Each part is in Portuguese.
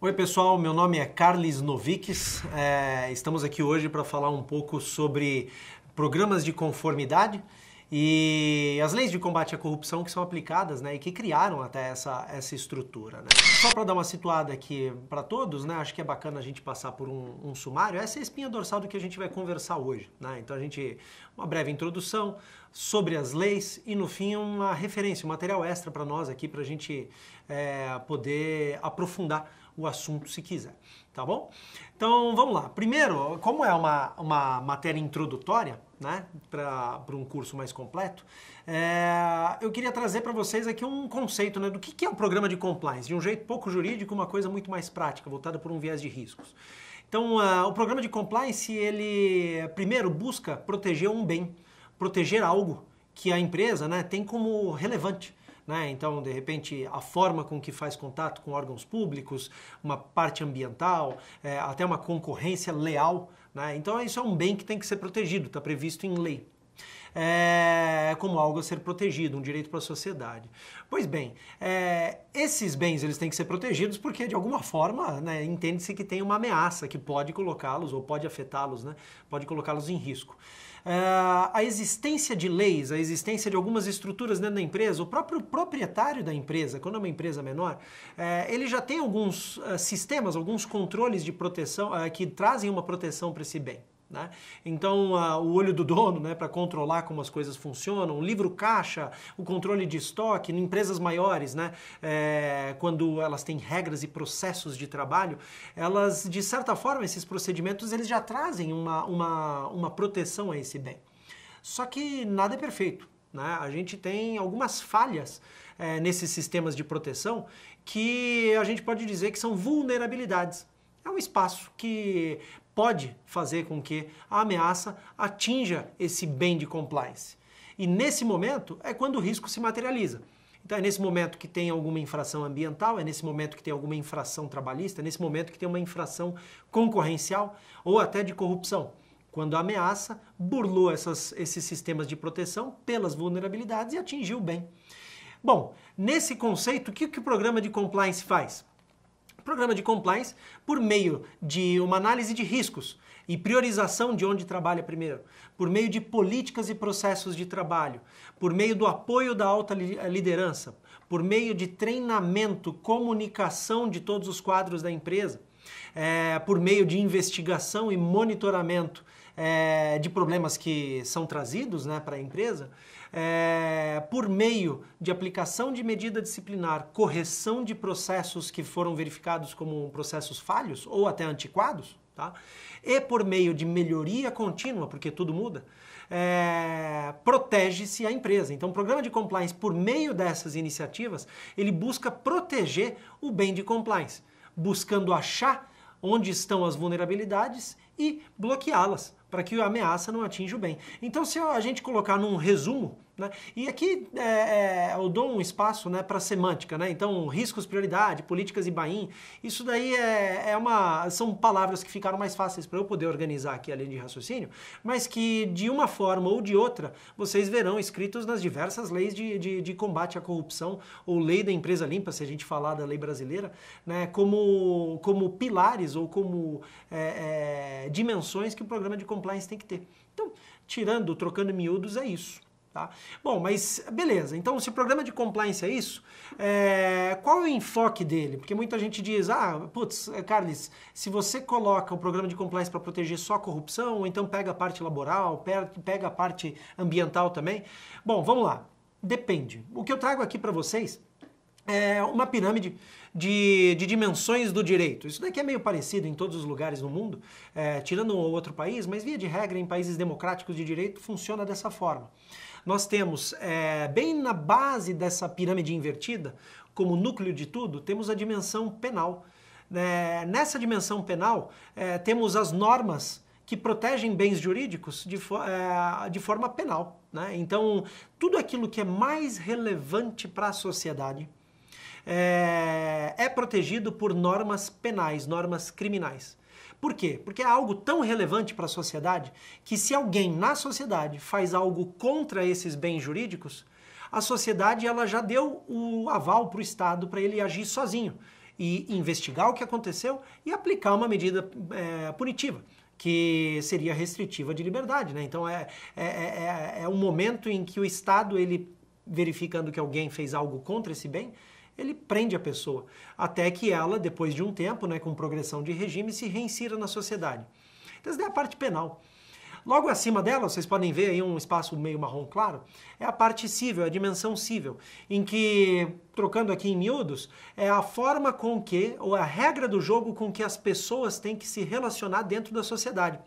Oi pessoal, meu nome é Carles Noviques. É, estamos aqui hoje para falar um pouco sobre programas de conformidade e as leis de combate à corrupção que são aplicadas, né, e que criaram até essa, essa estrutura. Né? Só para dar uma situada aqui para todos, né, acho que é bacana a gente passar por um, um, sumário. Essa é a espinha dorsal do que a gente vai conversar hoje. Né? Então a gente, uma breve introdução sobre as leis e no fim uma referência, um material extra para nós aqui para a gente é, poder aprofundar o assunto se quiser, tá bom? Então vamos lá. Primeiro, como é uma, uma matéria introdutória, né, para um curso mais completo, é, eu queria trazer para vocês aqui um conceito né, do que, que é o um programa de compliance, de um jeito pouco jurídico, uma coisa muito mais prática, voltada por um viés de riscos. Então, uh, o programa de compliance, ele primeiro busca proteger um bem, proteger algo que a empresa né, tem como relevante né? Então, de repente, a forma com que faz contato com órgãos públicos, uma parte ambiental, é, até uma concorrência leal, né? Então, isso é um bem que tem que ser protegido, está previsto em lei. É, como algo a ser protegido, um direito para a sociedade. Pois bem, é, esses bens eles têm que ser protegidos porque de alguma forma né, entende-se que tem uma ameaça que pode colocá-los ou pode afetá-los, né, pode colocá-los em risco. Ah, a existência de leis, a existência de algumas estruturas dentro da empresa, o próprio proprietário da empresa, quando é uma empresa menor, eh, ele já tem alguns ah, sistemas, alguns controles de proteção ah, que trazem uma proteção para esse bem. Né? Então, o olho do dono né, para controlar como as coisas funcionam, o livro caixa, o controle de estoque, em empresas maiores, né, é, quando elas têm regras e processos de trabalho, elas, de certa forma, esses procedimentos eles já trazem uma, uma, uma proteção a esse bem. Só que nada é perfeito. Né? A gente tem algumas falhas é, nesses sistemas de proteção que a gente pode dizer que são vulnerabilidades. É um espaço que pode fazer com que a ameaça atinja esse bem de compliance. E nesse momento é quando o risco se materializa. Então é nesse momento que tem alguma infração ambiental, é nesse momento que tem alguma infração trabalhista, é nesse momento que tem uma infração concorrencial ou até de corrupção. Quando a ameaça burlou essas, esses sistemas de proteção pelas vulnerabilidades e atingiu o bem. Bom, nesse conceito, o que, que o programa de compliance faz? programa de compliance, por meio de uma análise de riscos e priorização de onde trabalha primeiro, por meio de políticas e processos de trabalho, por meio do apoio da alta eh, liderança, por meio de treinamento, comunicação de todos os quadros da empresa, é, por meio de investigação e monitoramento é, de problemas que são trazidos né, para a empresa é, por meio de aplicação de medida disciplinar, correção de processos que foram verificados como processos falhos ou até antiquados, tá? e por meio de melhoria contínua, porque tudo muda, é, protege-se a empresa. Então, o programa de compliance, por meio dessas iniciativas, ele busca proteger o bem de compliance, buscando achar onde estão as vulnerabilidades e bloqueá-las para que a ameaça não atinja o bem. Então, se a gente colocar num resumo né? E aqui é, é, eu dou um espaço né, para semântica, né? então riscos, prioridade, políticas e bain, isso daí é, é, uma, são palavras que ficaram mais fáceis para eu poder organizar aqui além de raciocínio, mas que de uma forma ou de outra vocês verão escritos nas diversas leis de, de, de combate à corrupção ou lei da empresa limpa, se a gente falar da lei brasileira, né, como, como pilares ou como é, é, dimensões que o programa de compliance tem que ter. Então, tirando, trocando miúdos, é isso. Tá? Bom, mas beleza. Então, se o programa de compliance é isso, é... qual é o enfoque dele? Porque muita gente diz, ah, putz, é, Carlos, se você coloca o programa de compliance para proteger só a corrupção, então pega a parte laboral, pega a parte ambiental também. Bom, vamos lá. Depende. O que eu trago aqui para vocês é uma pirâmide de, de, dimensões do direito. Isso daqui é meio parecido em todos os lugares no mundo, é, tirando um ou outro país, mas via de regra em países democráticos de direito funciona dessa forma nós temos, é, bem na base dessa pirâmide invertida, como núcleo de tudo, temos a dimensão penal. É, nessa dimensão penal, é, temos as normas que protegem bens jurídicos de, fo é, de forma penal. Né? Então, tudo aquilo que é mais relevante para a sociedade é, é protegido por normas penais, normas criminais. Por quê? Porque é algo tão relevante para a sociedade que se alguém na sociedade faz algo contra esses bens jurídicos, a sociedade ela já deu o aval para o Estado para ele agir sozinho e investigar o que aconteceu e aplicar uma medida é, punitiva que seria restritiva de liberdade, né? Então é, é, é, é, é um momento em que o Estado ele verificando que alguém fez algo contra esse bem, ele prende a pessoa, até que ela, depois de um tempo, né, com progressão de regime, se reinsira na sociedade. Então, essa é a parte penal. Logo acima dela, vocês podem ver aí um espaço meio marrom claro, é a parte cível, a dimensão cível, em que, trocando aqui em miúdos, é a forma com que, ou a regra do jogo com que as pessoas têm que se relacionar dentro da sociedade.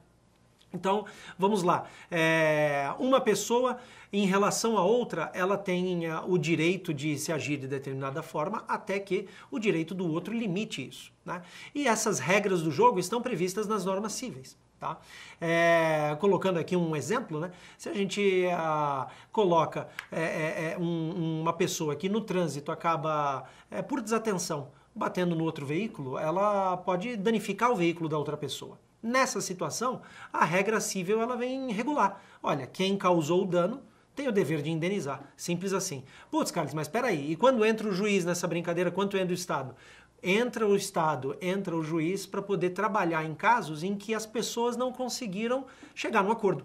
Então, vamos lá. É, uma pessoa, em relação a outra, ela tem é, o direito de se agir de determinada forma até que o direito do outro limite isso. Né? E essas regras do jogo estão previstas nas normas cíveis. Tá? É, colocando aqui um exemplo, né? se a gente a, é, coloca é, é, um, uma pessoa que no trânsito acaba, por desatenção, batendo no outro veículo, ela pode danificar o veículo da outra pessoa. Nessa situação, a regra civil ela vem regular. Olha, quem causou o dano tem o dever de indenizar. Simples assim. Putz, Carlos, mas peraí, e quando entra o juiz nessa brincadeira, quanto entra o Estado? Entra o Estado, entra o juiz para poder trabalhar em casos em que as pessoas não conseguiram chegar no acordo.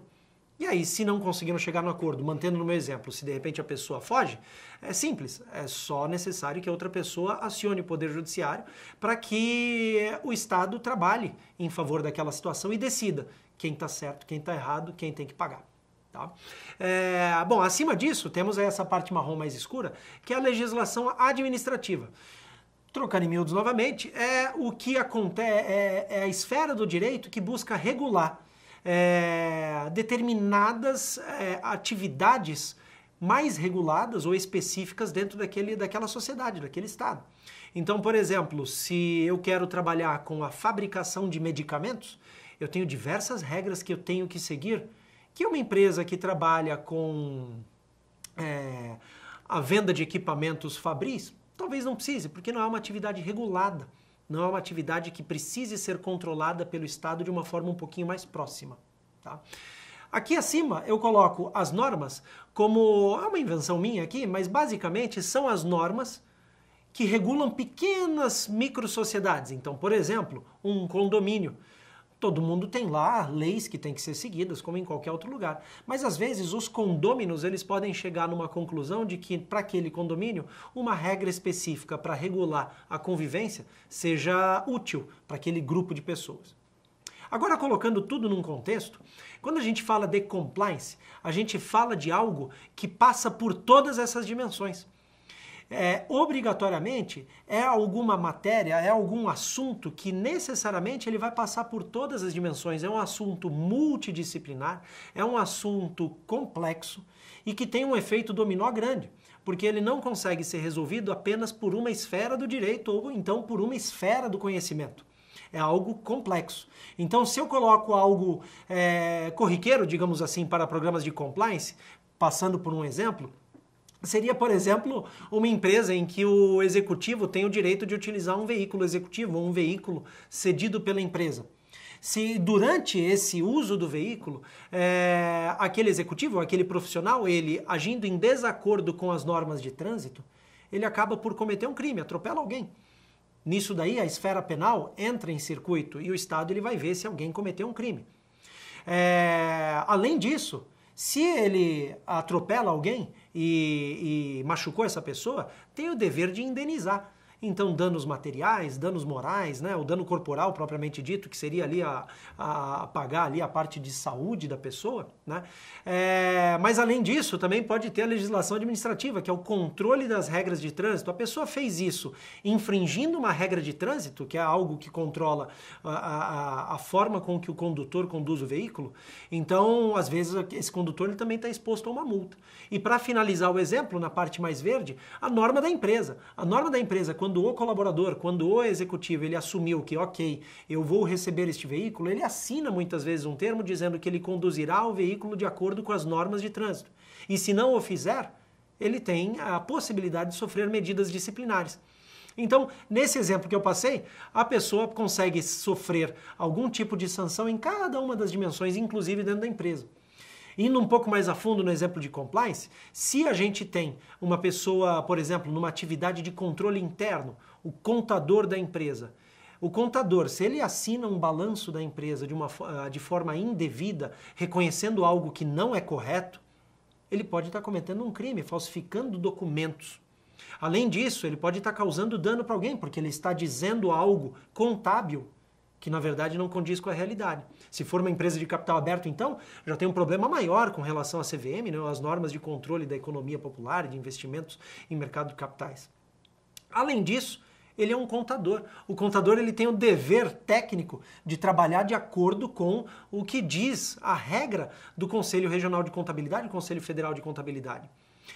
E aí, se não conseguiram chegar no acordo, mantendo no meu exemplo, se de repente a pessoa foge, é simples, é só necessário que a outra pessoa acione o Poder Judiciário para que o Estado trabalhe em favor daquela situação e decida quem está certo, quem está errado, quem tem que pagar. Tá? É, bom, acima disso, temos essa parte marrom mais escura, que é a legislação administrativa. Trocando em miúdos novamente, é o que acontece, é, é, é a esfera do direito que busca regular é, determinadas é, atividades mais reguladas ou específicas dentro daquele, daquela sociedade, daquele estado. Então, por exemplo, se eu quero trabalhar com a fabricação de medicamentos, eu tenho diversas regras que eu tenho que seguir. Que uma empresa que trabalha com é, a venda de equipamentos fabris, talvez não precise, porque não é uma atividade regulada não é uma atividade que precise ser controlada pelo Estado de uma forma um pouquinho mais próxima. Tá? Aqui acima eu coloco as normas como. É uma invenção minha aqui, mas basicamente são as normas que regulam pequenas micro sociedades. Então, por exemplo, um condomínio Todo mundo tem lá leis que têm que ser seguidas, como em qualquer outro lugar. Mas às vezes os condôminos eles podem chegar numa conclusão de que para aquele condomínio uma regra específica para regular a convivência seja útil para aquele grupo de pessoas. Agora, colocando tudo num contexto, quando a gente fala de compliance, a gente fala de algo que passa por todas essas dimensões é, obrigatoriamente é alguma matéria, é algum assunto que necessariamente ele vai passar por todas as dimensões. É um assunto multidisciplinar, é um assunto complexo e que tem um efeito dominó grande, porque ele não consegue ser resolvido apenas por uma esfera do direito ou então por uma esfera do conhecimento. É algo complexo. Então, se eu coloco algo é, corriqueiro, digamos assim, para programas de compliance, passando por um exemplo, Seria, por exemplo, uma empresa em que o executivo tem o direito de utilizar um veículo executivo ou um veículo cedido pela empresa. Se durante esse uso do veículo, é, aquele executivo, aquele profissional, ele agindo em desacordo com as normas de trânsito, ele acaba por cometer um crime, atropela alguém. Nisso daí, a esfera penal entra em circuito e o Estado ele vai ver se alguém cometeu um crime. É, além disso, se ele atropela alguém, e, e machucou essa pessoa, tem o dever de indenizar. Então, danos materiais, danos morais, né? o dano corporal propriamente dito, que seria ali a, a pagar ali a parte de saúde da pessoa. Né? É, mas além disso, também pode ter a legislação administrativa, que é o controle das regras de trânsito. A pessoa fez isso infringindo uma regra de trânsito, que é algo que controla a, a, a forma com que o condutor conduz o veículo. Então, às vezes, esse condutor ele também está exposto a uma multa. E para finalizar o exemplo, na parte mais verde, a norma da empresa. A norma da empresa, quando quando o colaborador, quando o executivo, ele assumiu que, ok, eu vou receber este veículo, ele assina muitas vezes um termo dizendo que ele conduzirá o veículo de acordo com as normas de trânsito. E se não o fizer, ele tem a possibilidade de sofrer medidas disciplinares. Então, nesse exemplo que eu passei, a pessoa consegue sofrer algum tipo de sanção em cada uma das dimensões, inclusive dentro da empresa. Indo um pouco mais a fundo no exemplo de compliance, se a gente tem uma pessoa, por exemplo, numa atividade de controle interno, o contador da empresa, o contador, se ele assina um balanço da empresa de, uma, ah, de forma indevida, reconhecendo algo que não é correto, ele pode estar cometendo um crime, falsificando documentos. Além disso, ele pode estar causando dano para alguém, porque ele está dizendo algo contábil que na verdade não condiz com a realidade. Se for uma empresa de capital aberto, então, já tem um problema maior com relação à CVM, né, as normas de controle da economia popular e de investimentos em mercado de capitais. Além disso, ele é um contador. O contador ele tem o dever técnico de trabalhar de acordo com o que diz a regra do Conselho Regional de Contabilidade, do Conselho Federal de Contabilidade.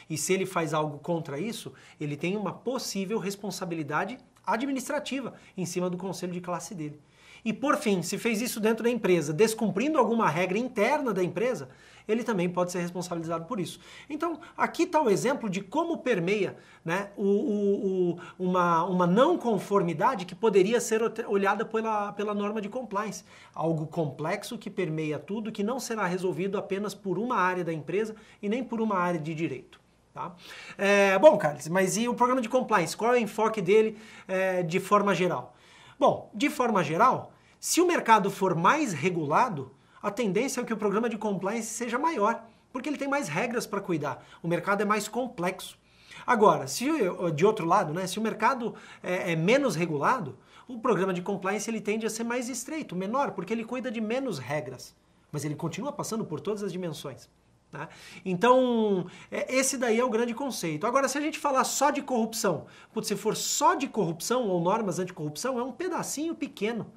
E se ele faz algo contra isso, ele tem uma possível responsabilidade administrativa em cima do conselho de classe dele. E por fim, se fez isso dentro da empresa, descumprindo alguma regra interna da empresa, ele também pode ser responsabilizado por isso. Então, aqui está o exemplo de como permeia né, o, o, o, uma, uma não conformidade que poderia ser olhada pela, pela norma de compliance. Algo complexo que permeia tudo, que não será resolvido apenas por uma área da empresa e nem por uma área de direito. Tá? É, bom, Carlos, mas e o programa de compliance? Qual é o enfoque dele é, de forma geral? Bom, de forma geral, se o mercado for mais regulado, a tendência é que o programa de compliance seja maior, porque ele tem mais regras para cuidar. O mercado é mais complexo. Agora, se de outro lado, né, se o mercado é, é, menos regulado, o programa de compliance ele tende a ser mais estreito, menor, porque ele cuida de menos regras, mas ele continua passando por todas as dimensões. Tá? Então, é, esse daí é o grande conceito. Agora, se a gente falar só de corrupção, putz, se for só de corrupção ou normas anticorrupção, é um pedacinho pequeno.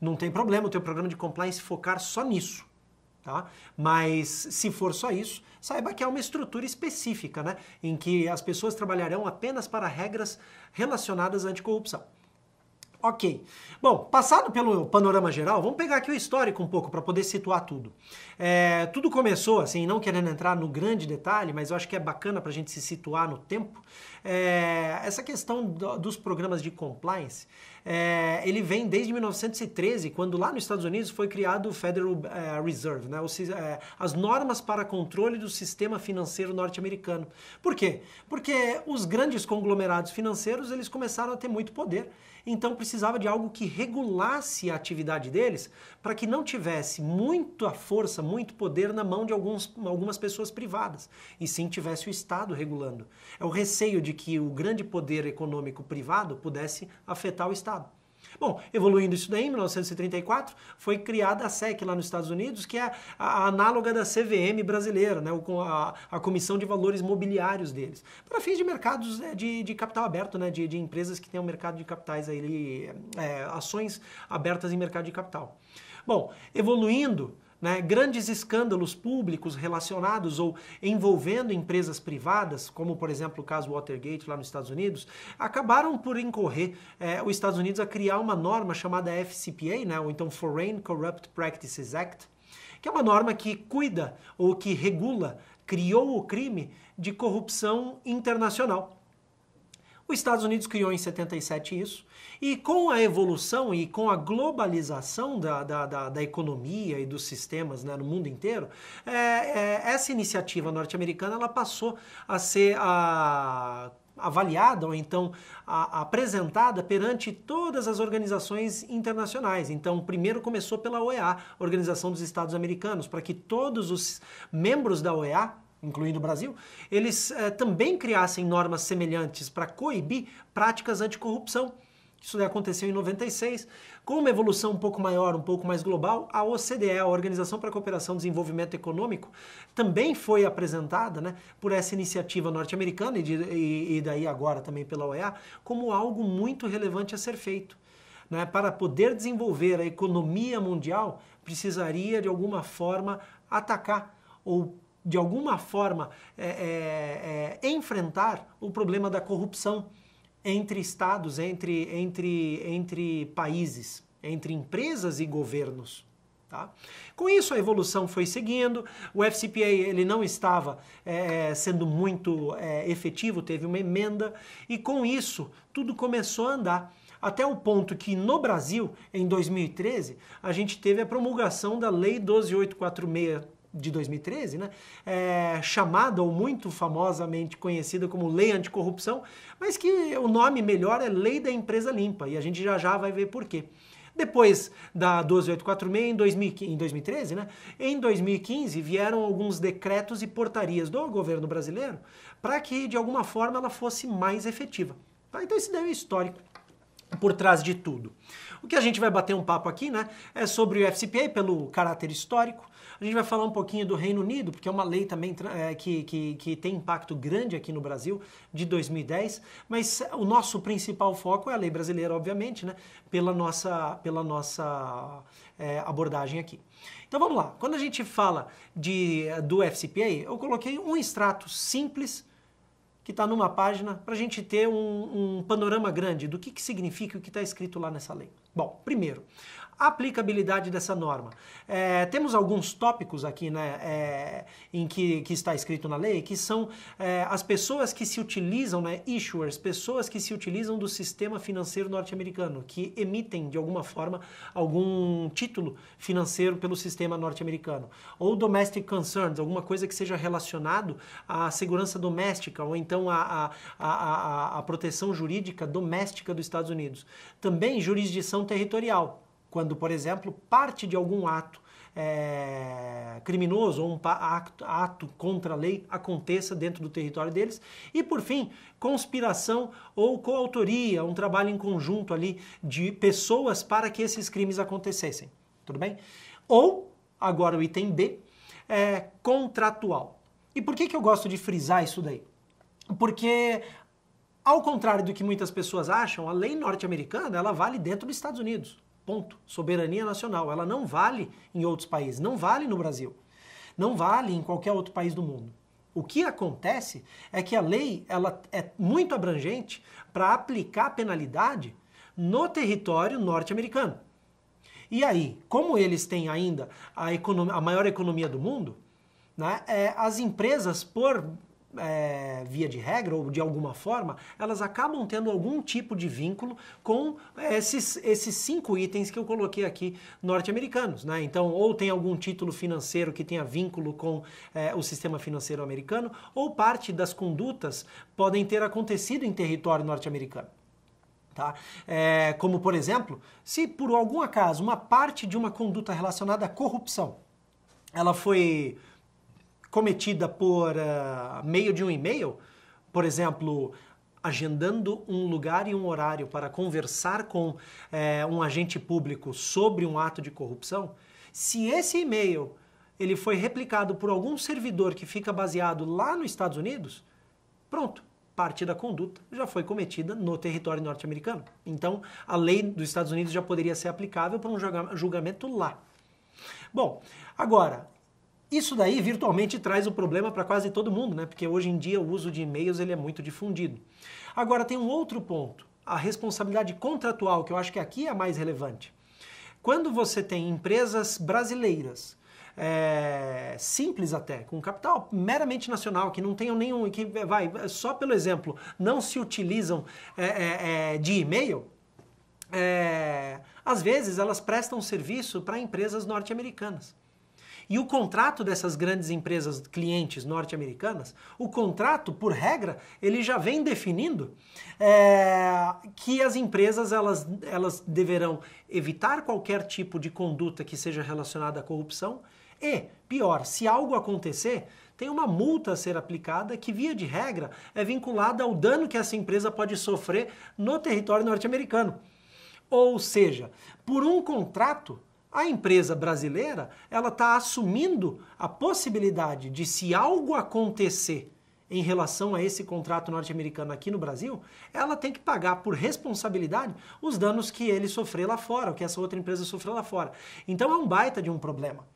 Não tem problema o teu programa de compliance focar só nisso. Tá? Mas se for só isso, saiba que é uma estrutura específica, né? em que as pessoas trabalharão apenas para regras relacionadas à anticorrupção. Ok. Bom, passado pelo panorama geral, vamos pegar aqui o histórico um pouco para poder situar tudo. É, tudo começou, assim, não querendo entrar no grande detalhe, mas eu acho que é bacana para a gente se situar no tempo. É, essa questão do, dos programas de compliance, é, ele vem desde 1913, quando lá nos Estados Unidos foi criado o Federal é, Reserve, né? É, as normas para controle do sistema financeiro norte-americano. Por quê? Porque os grandes conglomerados financeiros eles começaram a ter muito poder. Então precisava de algo que regulasse a atividade deles para que não tivesse muita força, muito poder na mão de alguns, algumas pessoas privadas, e sim tivesse o Estado regulando. É o receio de que o grande poder econômico privado pudesse afetar o Estado. Bom, evoluindo isso daí, em 1934, foi criada a SEC lá nos Estados Unidos, que é a, análoga da CVM brasileira, né? o, a, a Comissão de Valores Mobiliários deles, para fins de mercados é, de, de capital aberto, né? de, de empresas que têm um mercado de capitais, aí, é, ações abertas em mercado de capital. Bom, evoluindo, né? Grandes escândalos públicos relacionados ou envolvendo empresas privadas, como por exemplo o caso Watergate lá nos Estados Unidos, acabaram por incorrer é, os Estados Unidos a criar uma norma chamada FCPA, né? ou então Foreign Corrupt Practices Act, que é uma norma que cuida ou que regula, criou o crime de corrupção internacional. Os Estados Unidos criou em 77 isso, e com a evolução e com a globalização da, da, da, da economia e dos sistemas né, no mundo inteiro, é, é, essa iniciativa norte-americana ela passou a ser a, avaliada ou então a, apresentada perante todas as organizações internacionais. Então, primeiro começou pela OEA, Organização dos Estados Americanos, para que todos os membros da OEA incluindo o Brasil, eles eh, também criassem normas semelhantes para coibir práticas anticorrupção. Isso aconteceu em 96. Com uma evolução um pouco maior, um pouco mais global, a OCDE, a Organização para a Cooperação e Desenvolvimento Econômico, também foi apresentada né, por essa iniciativa norte-americana e, e, e daí agora também pela OEA como algo muito relevante a ser feito. Né? Para poder desenvolver a economia mundial, precisaria de alguma forma atacar ou de alguma forma, é, é, é, enfrentar o problema da corrupção entre estados, entre, entre, entre países, entre empresas e governos. Tá? Com isso, a evolução foi seguindo, o FCPA ele não estava é, é, sendo muito é, efetivo, teve uma emenda, e com isso tudo começou a andar. Até o ponto que no Brasil, em 2013, a gente teve a promulgação da Lei 12846 de 2013, né? É, chamada ou muito famosamente conhecida como Lei Anticorrupção, mas que o nome melhor é Lei da Empresa Limpa, e a gente já já vai ver por quê. Depois da 12846, em, 2000, em 2013, né? em 2015 vieram alguns decretos e portarias do governo brasileiro para que, de alguma forma, ela fosse mais efetiva. Tá? Então, esse daí é o histórico por trás de tudo. O que a gente vai bater um papo aqui né, é sobre o FCPA, pelo caráter histórico, a gente vai falar um pouquinho do Reino Unido, porque é uma lei também é, que, que, que tem impacto grande aqui no Brasil, de 2010, mas o nosso principal foco é a lei brasileira, obviamente, né? pela nossa, pela nossa é, abordagem aqui. Então vamos lá, quando a gente fala de, é, do FCPA, eu coloquei um extrato simples que está numa página para a gente ter um, um, panorama grande do que, que significa o que está escrito lá nessa lei. Bom, primeiro, aplicabilidade dessa norma. É, temos alguns tópicos aqui né, é, em que, que está escrito na lei, que são é, as pessoas que se utilizam, né, issuers, pessoas que se utilizam do sistema financeiro norte-americano, que emitem de alguma forma algum título financeiro pelo sistema norte-americano. Ou domestic concerns, alguma coisa que seja relacionado à segurança doméstica ou então à, à, à, à proteção jurídica doméstica dos Estados Unidos. Também jurisdição territorial quando, por exemplo, parte de algum ato é, criminoso ou um ato, ato, contra a lei aconteça dentro do território deles. E, por fim, conspiração ou coautoria, um trabalho em conjunto ali de pessoas para que esses crimes acontecessem. Tudo bem? Ou, agora o item B, é, contratual. E por que, que eu gosto de frisar isso daí? Porque ao contrário do que muitas pessoas acham, a lei norte-americana ela vale dentro dos Estados Unidos. Ponto. Soberania nacional. Ela não vale em outros países, não vale no Brasil, não vale em qualquer outro país do mundo. O que acontece é que a lei ela é muito abrangente para aplicar penalidade no território norte-americano. E aí, como eles têm ainda a, economia, a maior economia do mundo, né, é, as empresas, por é, via de regra ou de alguma forma, elas acabam tendo algum tipo de vínculo com esses, esses cinco itens que eu coloquei aqui norte-americanos. Né? Então, ou tem algum título financeiro que tenha vínculo com é, o sistema financeiro americano, ou parte das condutas podem ter acontecido em território norte-americano. Tá? É, como, por exemplo, se por algum acaso uma parte de uma conduta relacionada à corrupção ela foi cometida por uh, meio de um e-mail, por exemplo, agendando um lugar e um horário para conversar com eh, um agente público sobre um ato de corrupção, se esse e-mail ele foi replicado por algum servidor que fica baseado lá nos Estados Unidos, pronto, parte da conduta já foi cometida no território norte-americano. Então, a lei dos Estados Unidos já poderia ser aplicável para um julgamento lá. Bom, agora, isso daí virtualmente traz o problema para quase todo mundo, né? Porque hoje em dia o uso de e-mails ele é muito difundido. Agora tem um outro ponto, a responsabilidade contratual, que eu acho que aqui é a mais relevante. Quando você tem empresas brasileiras é, simples até, com capital meramente nacional, que não tenham nenhum, que vai, só pelo exemplo, não se utilizam é, é, de e-mail, às vezes elas prestam serviço para empresas norte-americanas. E o contrato dessas grandes empresas clientes norte-americanas, o contrato, por regra, ele já vem definindo é, que as empresas elas, elas deverão evitar qualquer tipo de conduta que seja relacionada à corrupção e, pior, se algo acontecer, tem uma multa a ser aplicada que, via de regra, é vinculada ao dano que essa empresa pode sofrer no território norte-americano. Ou seja, por um contrato, a empresa brasileira ela está assumindo a possibilidade de se algo acontecer em relação a esse contrato norte-americano aqui no Brasil, ela tem que pagar por responsabilidade os danos que ele sofreu lá fora, o que essa outra empresa sofreu lá fora. Então é um baita de um problema.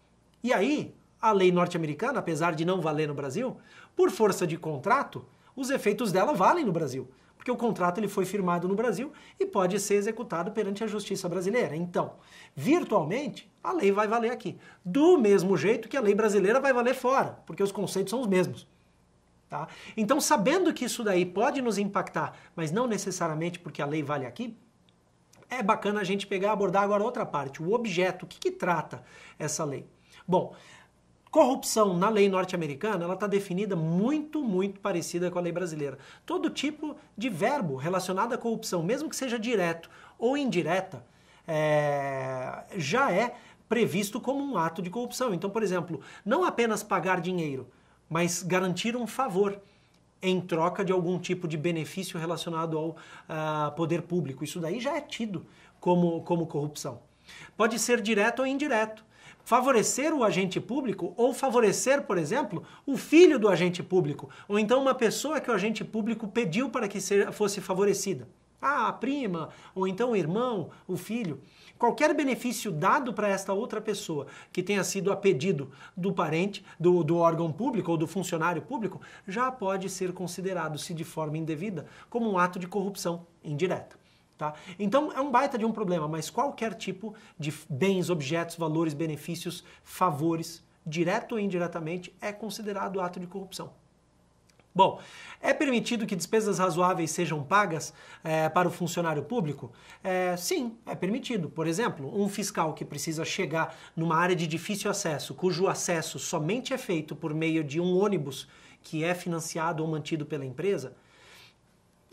E aí, a lei norte-americana, apesar de não valer no Brasil, por força de contrato, os efeitos dela valem no Brasil porque o contrato ele foi firmado no Brasil e pode ser executado perante a justiça brasileira. Então, virtualmente, a lei vai valer aqui. Do mesmo jeito que a lei brasileira vai valer fora, porque os conceitos são os mesmos. Tá? Então, sabendo que isso daí pode nos impactar, mas não necessariamente porque a lei vale aqui, é bacana a gente pegar e abordar agora outra parte, o objeto, o que, que trata essa lei. Bom, Corrupção na lei norte-americana, ela está definida muito, muito parecida com a lei brasileira. Todo tipo de verbo relacionado à corrupção, mesmo que seja direto ou indireta, é, já é previsto como um ato de corrupção. Então, por exemplo, não apenas pagar dinheiro, mas garantir um favor em troca de algum tipo de benefício relacionado ao uh, poder público. Isso daí já é tido como, como corrupção. Pode ser direto ou indireto favorecer o agente público ou favorecer, por exemplo, o filho do agente público, ou então uma pessoa que o agente público pediu para que fosse favorecida. Ah, a prima, ou então o irmão, o filho. Qualquer benefício dado para esta outra pessoa que tenha sido a pedido do parente, do, do órgão público ou do funcionário público, já pode ser considerado, se de forma indevida, como um ato de corrupção indireta. Tá? Então é um baita de um problema, mas qualquer tipo de bens, objetos, valores, benefícios, favores, direto ou indiretamente, é considerado ato de corrupção. Bom, é permitido que despesas razoáveis sejam pagas é, para o funcionário público? É, sim, é permitido. Por exemplo, um fiscal que precisa chegar numa área de difícil acesso, cujo acesso somente é feito por meio de um ônibus que é financiado ou mantido pela empresa,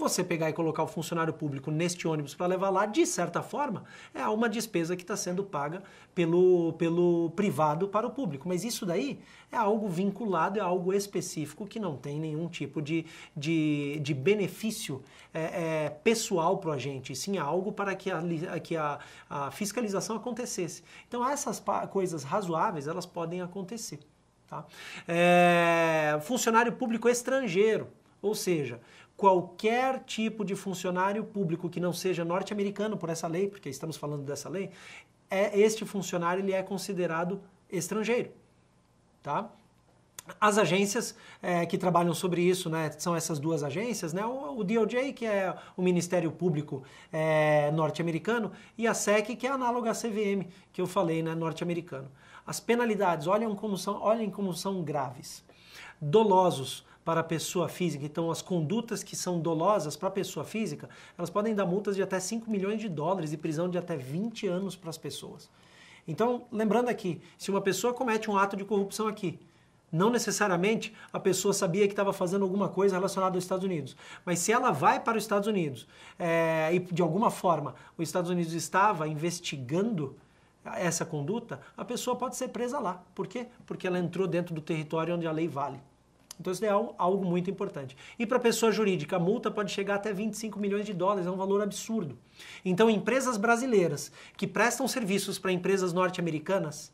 você pegar e colocar o funcionário público neste ônibus para levar lá, de certa forma, é uma despesa que está sendo paga pelo, pelo privado para o público. Mas isso daí é algo vinculado, é algo específico que não tem nenhum tipo de, de, de benefício é, é, pessoal para o agente, sim é algo para que, a, que a, a fiscalização acontecesse. Então essas coisas razoáveis, elas podem acontecer. Tá? É, funcionário público estrangeiro, ou seja, qualquer tipo de funcionário público que não seja norte-americano por essa lei, porque estamos falando dessa lei, é este funcionário ele é considerado estrangeiro, tá? As agências é, que trabalham sobre isso, né, são essas duas agências, né, o, o DOJ, que é o Ministério Público é, norte-americano, e a SEC, que é análoga à CVM, que eu falei, né, norte-americano. As penalidades, olhem como são, olhem como são graves. Dolosos, para a pessoa física. Então, as condutas que são dolosas para a pessoa física, elas podem dar multas de até 5 milhões de dólares e prisão de até 20 anos para as pessoas. Então, lembrando aqui, se uma pessoa comete um ato de corrupção aqui, não necessariamente a pessoa sabia que estava fazendo alguma coisa relacionada aos Estados Unidos. Mas se ela vai para os Estados Unidos é, e de alguma forma os Estados Unidos estava investigando essa conduta, a pessoa pode ser presa lá. Por quê? Porque ela entrou dentro do território onde a lei vale. Então isso é algo muito importante. E para pessoa jurídica, a multa pode chegar até 25 milhões de dólares, é um valor absurdo. Então empresas brasileiras que prestam serviços para empresas norte-americanas,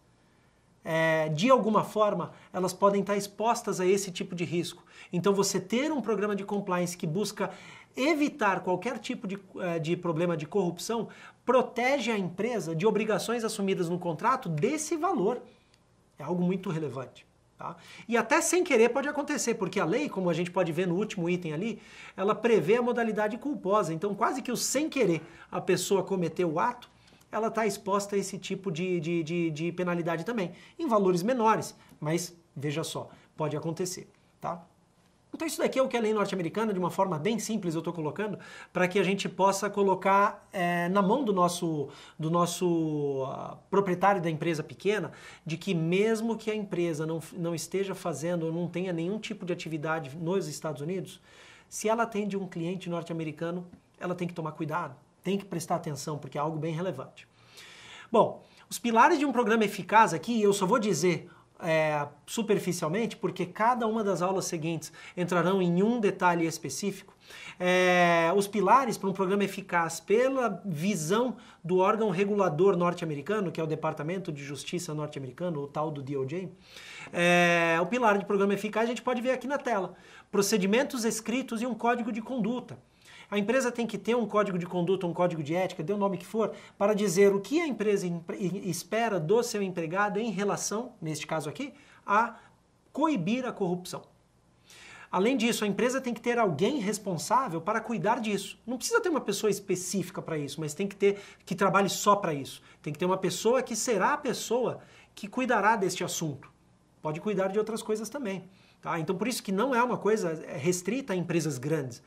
é, de alguma forma, elas podem estar expostas a esse tipo de risco. Então, você ter um programa de compliance que busca evitar qualquer tipo de, é, de problema de corrupção protege a empresa de obrigações assumidas no contrato desse valor. É algo muito relevante. Tá? E até sem querer pode acontecer, porque a lei, como a gente pode ver no último item ali, ela prevê a modalidade culposa. Então, quase que o sem querer a pessoa cometer o ato, ela está exposta a esse tipo de, de, de, de penalidade também, em valores menores, mas veja só, pode acontecer. Tá? Então, isso daqui é o que é a lei norte-americana, de uma forma bem simples eu estou colocando, para que a gente possa colocar é, na mão do nosso, do nosso uh, proprietário da empresa pequena, de que mesmo que a empresa não, não esteja fazendo ou não tenha nenhum tipo de atividade nos Estados Unidos, se ela atende um cliente norte-americano, ela tem que tomar cuidado, tem que prestar atenção, porque é algo bem relevante. Bom, os pilares de um programa eficaz aqui, eu só vou dizer é, superficialmente, porque cada uma das aulas seguintes entrarão em um detalhe específico, é, os pilares para um programa eficaz, pela visão do órgão regulador norte-americano, que é o Departamento de Justiça norte-americano, o tal do DOJ, é, o pilar de programa eficaz a gente pode ver aqui na tela: procedimentos escritos e um código de conduta. A empresa tem que ter um código de conduta, um código de ética, dê o nome que for, para dizer o que a empresa espera do seu empregado em relação, neste caso aqui, a coibir a corrupção. Além disso, a empresa tem que ter alguém responsável para cuidar disso. Não precisa ter uma pessoa específica para isso, mas tem que ter que trabalhe só para isso. Tem que ter uma pessoa que será a pessoa que cuidará deste assunto. Pode cuidar de outras coisas também. Tá? Então, por isso que não é uma coisa é restrita a empresas grandes.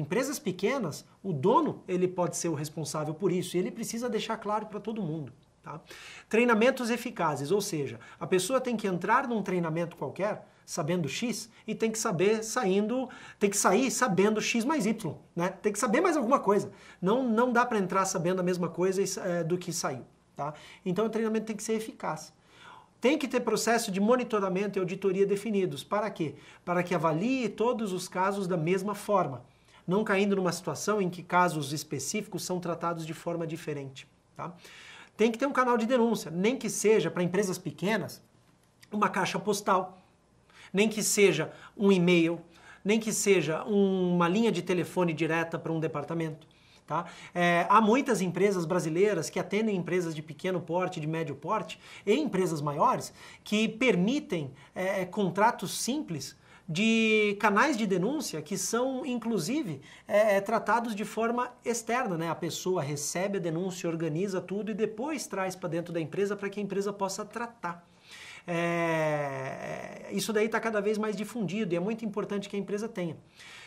Empresas pequenas, o dono ele pode ser o responsável por isso e ele precisa deixar claro para todo mundo. Tá? Treinamentos eficazes, ou seja, a pessoa tem que entrar num treinamento qualquer sabendo X e tem que saber saindo, tem que sair sabendo X mais Y, né? Tem que saber mais alguma coisa. Não, não dá para entrar sabendo a mesma coisa é, do que saiu, tá? Então o treinamento tem que ser eficaz. Tem que ter processo de monitoramento e auditoria definidos. Para quê? Para que avalie todos os casos da mesma forma não caindo numa situação em que casos específicos são tratados de forma diferente. Tá? Tem que ter um canal de denúncia, nem que seja para empresas pequenas uma caixa postal, nem que seja um e-mail, nem que seja um, uma linha de telefone direta para um departamento. Tá? É, há muitas empresas brasileiras que atendem empresas de pequeno porte, de médio porte e empresas maiores que permitem é, é contratos simples de canais de denúncia que são, inclusive, é, é, tratados de forma externa. Né? A pessoa recebe a denúncia, organiza tudo e depois traz para dentro da empresa para que a empresa possa tratar. É, isso daí está cada vez mais difundido e é muito importante que a empresa tenha.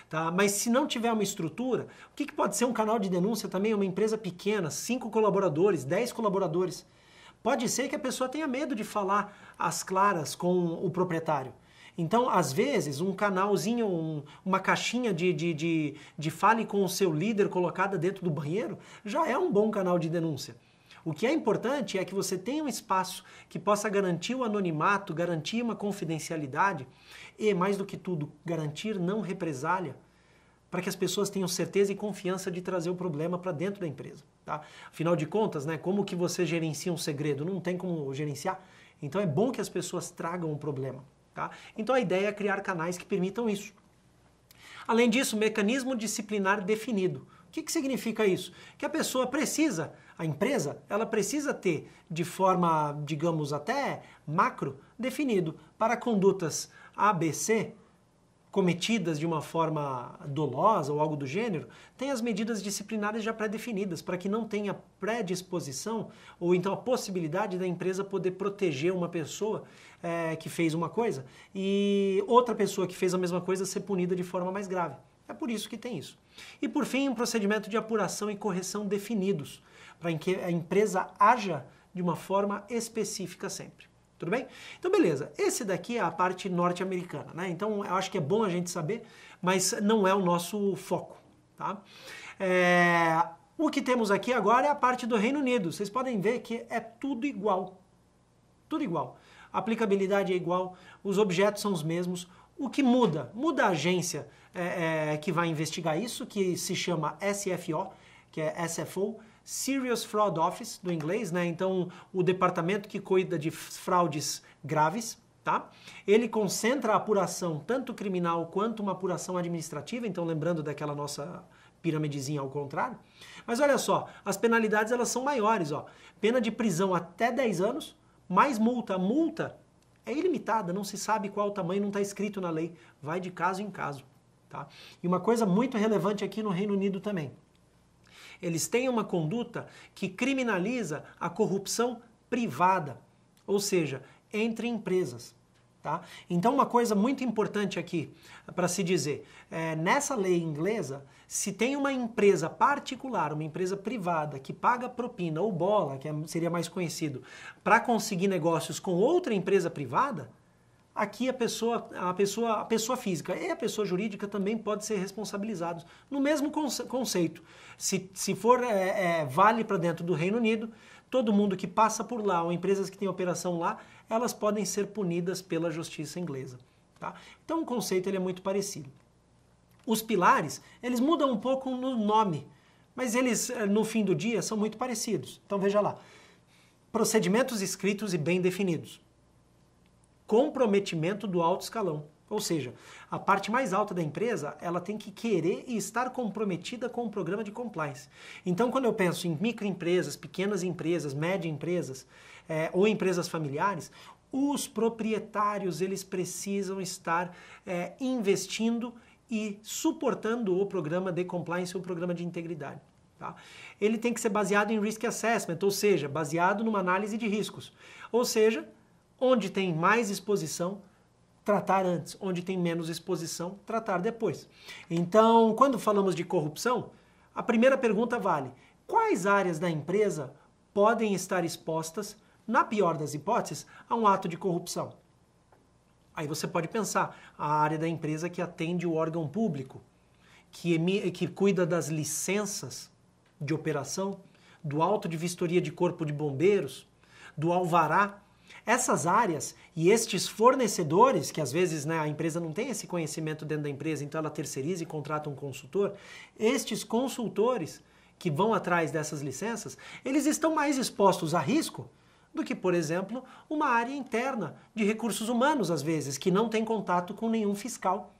Tá? Mas se não tiver uma estrutura, o que, que pode ser um canal de denúncia também? Uma empresa pequena, 5 colaboradores, 10 colaboradores. Pode ser que a pessoa tenha medo de falar às claras com o proprietário. Então, às vezes, um canalzinho, um, uma caixinha de, de, de, de fale com o seu líder colocada dentro do banheiro já é um bom canal de denúncia. O que é importante é que você tenha um espaço que possa garantir o anonimato, garantir uma confidencialidade e, mais do que tudo, garantir não represália para que as pessoas tenham certeza e confiança de trazer o problema para dentro da empresa. Tá? Afinal de contas, né, como que você gerencia um segredo? Não tem como gerenciar. Então é bom que as pessoas tragam o problema. Tá? Então a ideia é criar canais que permitam isso. Além disso, mecanismo disciplinar definido. O que, que significa isso? Que a pessoa precisa, a empresa, ela precisa ter, de forma, digamos até macro, definido para condutas ABC, cometidas de uma forma dolosa ou algo do gênero, tem as medidas disciplinares já pré-definidas para que não tenha predisposição ou então a possibilidade da empresa poder proteger uma pessoa é, que fez uma coisa e outra pessoa que fez a mesma coisa ser punida de forma mais grave. É por isso que tem isso. E por fim, um procedimento de apuração e correção definidos para que a empresa haja de uma forma específica sempre tudo bem? Então, beleza. Esse daqui é a parte norte-americana, né? Então, eu acho que é bom a gente saber, mas não é o nosso foco, tá? É... O que temos aqui agora é a parte do Reino Unido. Vocês podem ver que é tudo igual. Tudo igual. A aplicabilidade é igual, os objetos são os mesmos. O que muda? Muda a agência é, é, que vai investigar isso, que se chama SFO, que é SFO, Serious Fraud Office, do inglês, né? Então, o departamento que cuida de fraudes graves, tá? Ele concentra a apuração tanto criminal quanto uma apuração administrativa, então lembrando daquela nossa piramidezinha ao contrário. Mas olha só, as penalidades elas são maiores, ó. Pena de prisão até 10 anos, mais multa. Multa é ilimitada, não se sabe qual o tamanho, não está escrito na lei. Vai de caso em caso, tá? E uma coisa muito relevante aqui no Reino Unido também. Eles têm uma conduta que criminaliza a corrupção privada, ou seja, entre empresas. Tá? Então, uma coisa muito importante aqui eh, para se dizer: é, nessa lei inglesa, se tem uma empresa particular, uma empresa privada que paga propina ou bola, que é, seria mais conhecido, para conseguir negócios com outra empresa privada, aqui a pessoa, a pessoa, a pessoa física e a pessoa jurídica também podem ser responsabilizados no mesmo conce conceito. Se, se for é, é, vale para dentro do Reino Unido, todo mundo que passa por lá ou empresas que têm operação lá, elas podem ser punidas pela justiça inglesa. Tá? Então o conceito ele é muito parecido. Os pilares, eles mudam um pouco no nome, mas eles, é, no fim do dia, são muito parecidos. Então veja lá. Procedimentos escritos e bem definidos comprometimento do alto escalão. Ou seja, a parte mais alta da empresa, ela tem que querer e estar comprometida com o programa de compliance. Então, quando eu penso em microempresas, pequenas empresas, média empresas é, ou empresas familiares, os proprietários eles precisam estar é, investindo e suportando o programa de compliance, o programa de integridade. Tá? Ele tem que ser baseado em risk assessment, ou seja, baseado numa análise de riscos. Ou seja, Onde tem mais exposição, tratar antes. Onde tem menos exposição, tratar depois. Então, quando falamos de corrupção, a primeira pergunta vale: quais áreas da empresa podem estar expostas, na pior das hipóteses, a um ato de corrupção? Aí você pode pensar: a área da empresa que atende o órgão público, que, que cuida das licenças de operação, do auto de vistoria de corpo de bombeiros, do alvará essas áreas e estes fornecedores, que às vezes né, a empresa não tem esse conhecimento dentro da empresa, então ela terceiriza e contrata um consultor, estes consultores que vão atrás dessas licenças, eles estão mais expostos a risco do que, por exemplo, uma área interna de recursos humanos, às vezes, que não tem contato com nenhum fiscal.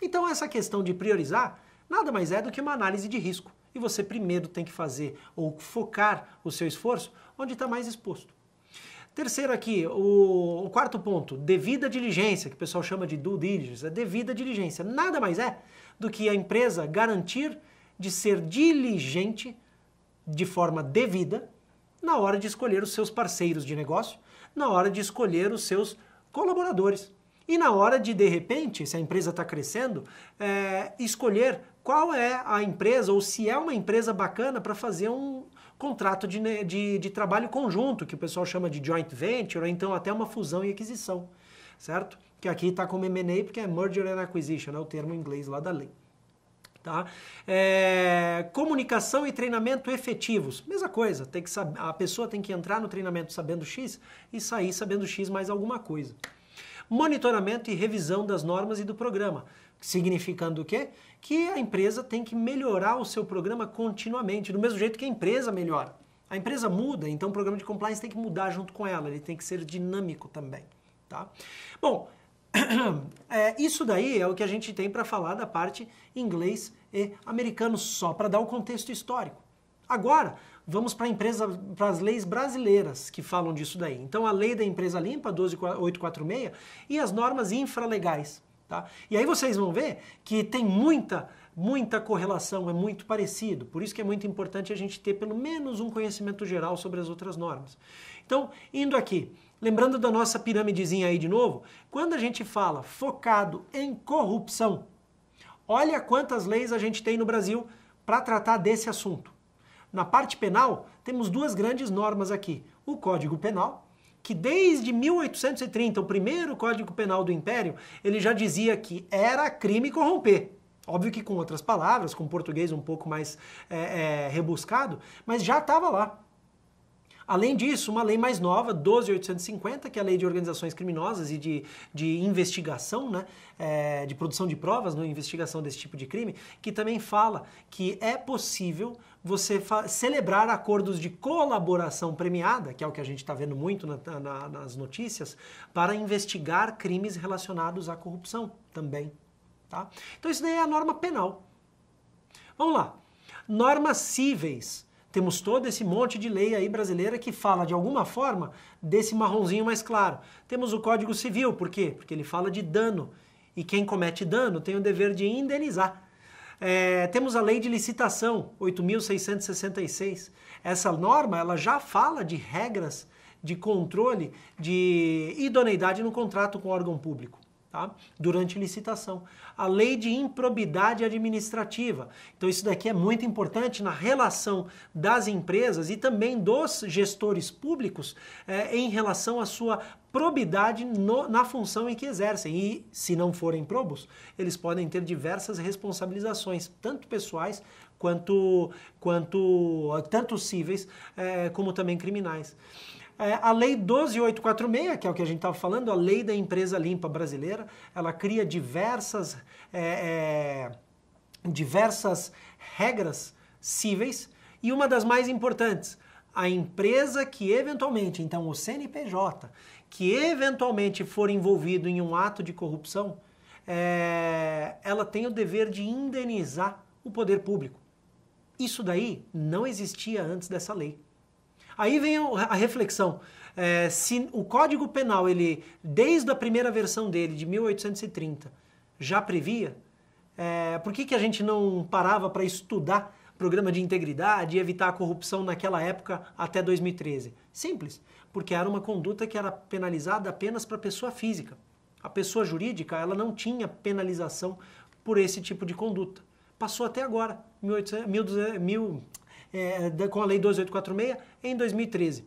Então, essa questão de priorizar nada mais é do que uma análise de risco. E você primeiro tem que fazer ou focar o seu esforço onde está mais exposto. Terceiro aqui, o, o, quarto ponto, devida diligência, que o pessoal chama de due diligence, é devida diligência. Nada mais é do que a empresa garantir de ser diligente de forma devida na hora de escolher os seus parceiros de negócio, na hora de escolher os seus colaboradores. E na hora de, de repente, se a empresa está crescendo, é, escolher qual é a empresa ou se é uma empresa bacana para fazer um, contrato de, de, de trabalho conjunto, que o pessoal chama de joint venture, ou então até uma fusão e aquisição, certo? Que aqui está como M&A porque é merger and acquisition, é o termo em inglês lá da lei. Tá? É, comunicação e treinamento efetivos, mesma coisa, tem que saber, a pessoa tem que entrar no treinamento sabendo X e sair sabendo X mais alguma coisa. Monitoramento e revisão das normas e do programa, significando o quê? que a empresa tem que melhorar o seu programa continuamente, do mesmo jeito que a empresa melhora. A empresa muda, então o programa de compliance tem que mudar junto com ela, ele tem que ser dinâmico também. Tá? Bom, é, isso daí é o que a gente tem para falar da parte inglês e americano, só para dar o um contexto histórico. Agora, vamos para a as leis brasileiras que falam disso daí. Então, a lei da empresa limpa, 12846, e as normas infralegais. Tá? E aí vocês vão ver que tem muita, muita correlação, é muito parecido. Por isso que é muito importante a gente ter pelo menos um conhecimento geral sobre as outras normas. Então, indo aqui, lembrando da nossa piramidezinha aí de novo, quando a gente fala focado em corrupção, olha quantas leis a gente tem no Brasil para tratar desse assunto. Na parte penal, temos duas grandes normas aqui: o Código Penal que desde 1830, o primeiro Código Penal do Império, ele já dizia que era crime corromper. Óbvio que com outras palavras, com português um pouco mais é, é, rebuscado, mas já estava lá. Além disso, uma lei mais nova, 12.850, que é a Lei de Organizações Criminosas e de, de Investigação, né, é, de produção de provas, no né? investigação desse tipo de crime, que também fala que é possível você celebrar acordos de colaboração premiada, que é o que a gente está vendo muito na, na, nas notícias, para investigar crimes relacionados à corrupção também. Tá? Então, isso daí é a norma penal. Vamos lá. Normas cíveis. Temos todo esse monte de lei aí brasileira que fala de alguma forma desse marronzinho mais claro. Temos o Código Civil, por quê? Porque ele fala de dano. E quem comete dano tem o dever de indenizar. É, temos a lei de licitação 8.666. Essa norma ela já fala de regras de controle de idoneidade no contrato com órgão público. Tá? durante licitação. A lei de improbidade administrativa. Então, isso daqui é muito importante na relação das empresas e também dos gestores públicos eh, em relação à sua probidade no, na função em que exercem. E, se não forem probos, eles podem ter diversas responsabilizações, tanto pessoais quanto, quanto tanto cíveis eh, como também criminais. É, a Lei 12846, que é o que a gente estava falando, a Lei da Empresa Limpa Brasileira, ela cria diversas, é, é, diversas regras cíveis e uma das mais importantes, a empresa que eventualmente, então o CNPJ, que eventualmente for envolvido em um ato de corrupção, é, ela tem o dever de indenizar o poder público. Isso daí não existia antes dessa lei. Aí vem a reflexão. É, se o Código Penal, ele, desde a primeira versão dele, de 1830, já previa, é, por que, que a gente não parava para estudar programa de integridade e evitar a corrupção naquela época até 2013? Simples, porque era uma conduta que era penalizada apenas para a pessoa física. A pessoa jurídica ela não tinha penalização por esse tipo de conduta. Passou até agora, 1800, 1200, 1000, é, da, com a Lei 2846 em 2013.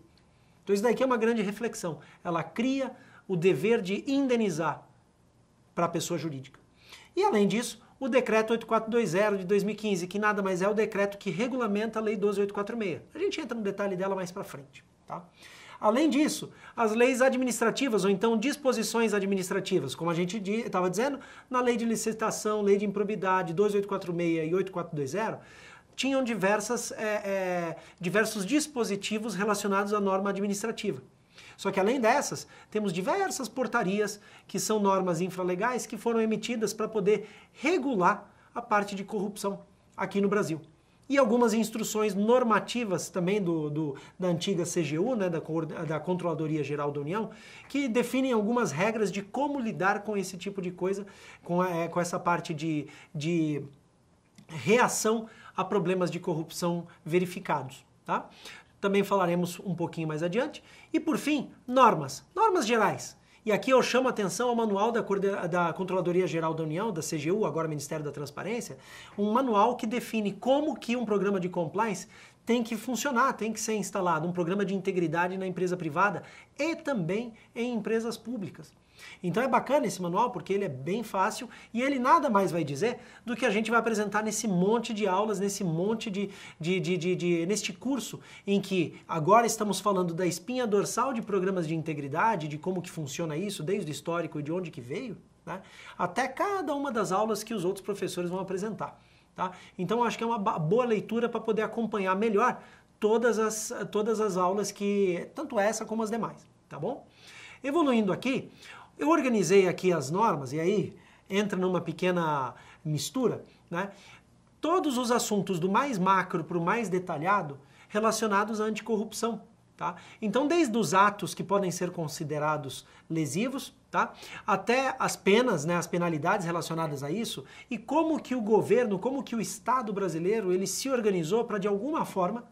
Então isso daqui é uma grande reflexão. Ela cria o dever de indenizar para a pessoa jurídica. E além disso, o decreto 8420 de 2015, que nada mais é o decreto que regulamenta a Lei 12846. A gente entra no detalhe dela mais para frente, tá? Além disso, as leis administrativas, ou então disposições administrativas, como a gente estava dizendo, na lei de licitação, lei de improbidade 2846 e 8420, tinham diversas, é, é, diversos dispositivos relacionados à norma administrativa. Só que além dessas, temos diversas portarias que são normas infralegais que foram emitidas para poder regular a parte de corrupção aqui no Brasil. E algumas instruções normativas também do, do da antiga CGU, né, da, da Controladoria Geral da União, que definem algumas regras de como lidar com esse tipo de coisa, com, é, com essa parte de, de reação a problemas de corrupção verificados. Tá? Também falaremos um pouquinho mais adiante. E por fim, normas, normas gerais. E aqui eu chamo a atenção ao manual da, da Controladoria Geral da União, da CGU, agora Ministério da Transparência, um manual que define como que um programa de compliance tem que funcionar, tem que ser instalado, um programa de integridade na empresa privada e também em empresas públicas. Então é bacana esse manual porque ele é bem fácil e ele nada mais vai dizer do que a gente vai apresentar nesse monte de aulas, nesse monte de, de, de, de, de neste curso em que agora estamos falando da espinha dorsal de programas de integridade, de como que funciona isso, desde o histórico e de onde que veio, né? até cada uma das aulas que os outros professores vão apresentar. Tá? Então acho que é uma boa leitura para poder acompanhar melhor todas as, todas as aulas que, tanto essa como as demais, tá bom? Evoluindo aqui, eu organizei aqui as normas e aí entra numa pequena mistura, né? Todos os assuntos do mais macro para o mais detalhado relacionados à anticorrupção. Tá? Então, desde os atos que podem ser considerados lesivos, tá? até as penas, né, as penalidades relacionadas a isso, e como que o governo, como que o Estado brasileiro, ele se organizou para, de alguma forma,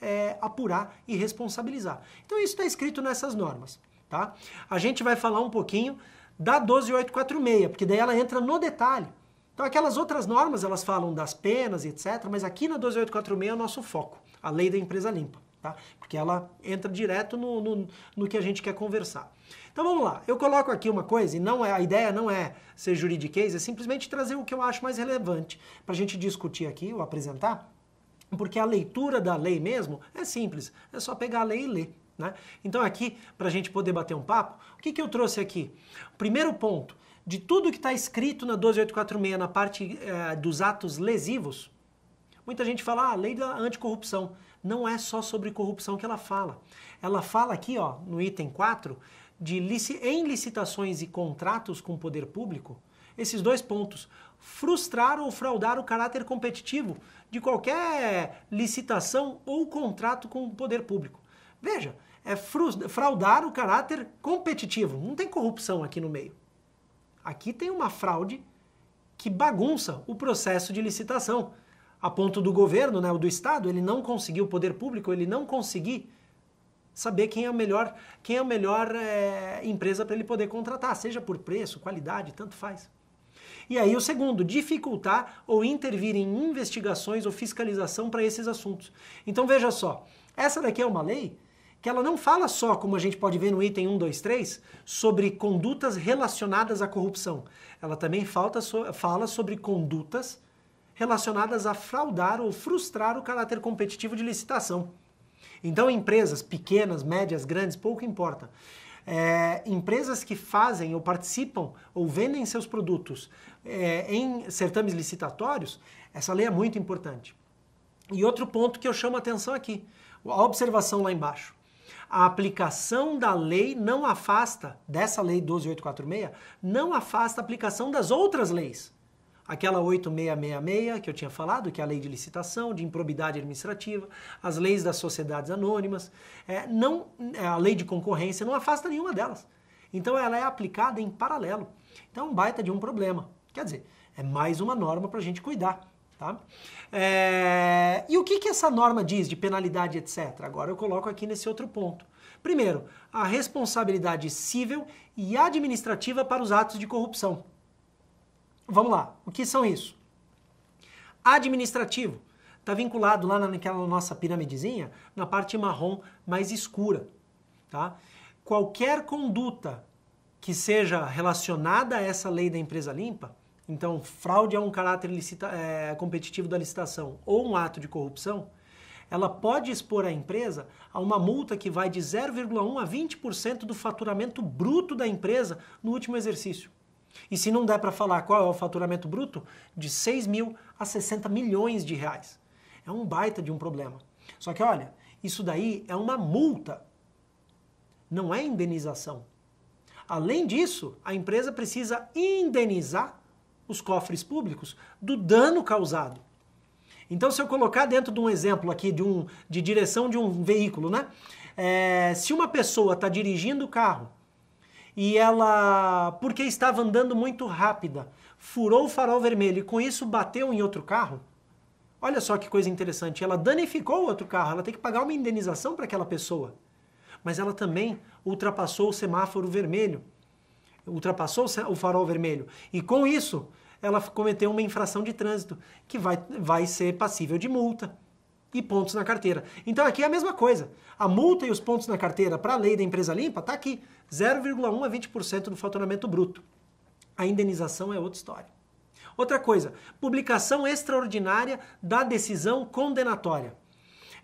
é, apurar e responsabilizar. Então, isso está escrito nessas normas tá? A gente vai falar um pouquinho da 12846, porque daí ela entra no detalhe. Então aquelas outras normas, elas falam das penas, etc, mas aqui na 12846 é o nosso foco, a lei da empresa limpa, tá? Porque ela entra direto no, no, no que a gente quer conversar. Então vamos lá, eu coloco aqui uma coisa, e não é, a ideia não é ser juridiquês, é simplesmente trazer o que eu acho mais relevante para a gente discutir aqui, ou apresentar, porque a leitura da lei mesmo é simples, é só pegar a lei e ler. Né? Então, aqui, para a gente poder bater um papo, o que, que eu trouxe aqui? Primeiro ponto, de tudo que está escrito na 12846, na parte é, dos atos lesivos, muita gente fala, ah, a lei da anticorrupção. Não é só sobre corrupção que ela fala. Ela fala aqui, ó, no item 4, de lici em licitações e contratos com o poder público, esses dois pontos, frustrar ou fraudar o caráter competitivo de qualquer licitação ou contrato com o poder público. Veja, é fraudar o caráter competitivo. Não tem corrupção aqui no meio. Aqui tem uma fraude que bagunça o processo de licitação, a ponto do governo, né, o do Estado, ele não conseguiu, o poder público, ele não conseguir saber quem é a melhor, quem é a melhor é, empresa para ele poder contratar, seja por preço, qualidade, tanto faz. E aí o segundo, dificultar ou intervir em investigações ou fiscalização para esses assuntos. Então veja só, essa daqui é uma lei que ela não fala só, como a gente pode ver no item 1, 2, 3, sobre condutas relacionadas à corrupção. Ela também so, fala sobre condutas relacionadas a fraudar ou frustrar o caráter competitivo de licitação. Então, empresas pequenas, médias, grandes, pouco importa. É, empresas que fazem ou participam ou vendem seus produtos é, em certames licitatórios, essa lei é muito importante. E outro ponto que eu chamo a atenção aqui, a observação lá embaixo a aplicação da lei não afasta, dessa lei 12846, não afasta a aplicação das outras leis. Aquela 8666 que eu tinha falado, que é a lei de licitação, de improbidade administrativa, as leis das sociedades anônimas, é, não, é, a lei de concorrência não afasta nenhuma delas. Então ela é aplicada em paralelo. Então, é baita de um problema. Quer dizer, é mais uma norma para a gente cuidar. Tá? É... E o que, que essa norma diz de penalidade, etc? Agora eu coloco aqui nesse outro ponto. Primeiro, a responsabilidade civil e administrativa para os atos de corrupção. Vamos lá, o que são isso? Administrativo está vinculado lá naquela nossa piramidezinha, na parte marrom mais escura. Tá? Qualquer conduta que seja relacionada a essa lei da empresa limpa então fraude é um caráter licita, é, competitivo da licitação ou um ato de corrupção, ela pode expor a empresa a uma multa que vai de 0,1 a 20% do faturamento bruto da empresa no último exercício. E se não der para falar qual é o faturamento bruto, de 6 mil a 60 milhões de reais. É um baita de um problema. Só que olha, isso daí é uma multa, não é indenização. Além disso, a empresa precisa indenizar os cofres públicos do dano causado. Então, se eu colocar dentro de um exemplo aqui de, um, de direção de um veículo, né? É, se uma pessoa está dirigindo o carro e ela, porque estava andando muito rápida, furou o farol vermelho e com isso bateu em outro carro, olha só que coisa interessante, ela danificou o outro carro, ela tem que pagar uma indenização para aquela pessoa. Mas ela também ultrapassou o semáforo vermelho, ultrapassou o farol vermelho. E com isso, ela cometeu uma infração de trânsito, que vai, vai ser passível de multa e pontos na carteira. Então aqui é a mesma coisa. A multa e os pontos na carteira para a lei da empresa limpa está aqui, 0,1 a 20% do faturamento bruto. A indenização é outra história. Outra coisa, publicação extraordinária da decisão condenatória.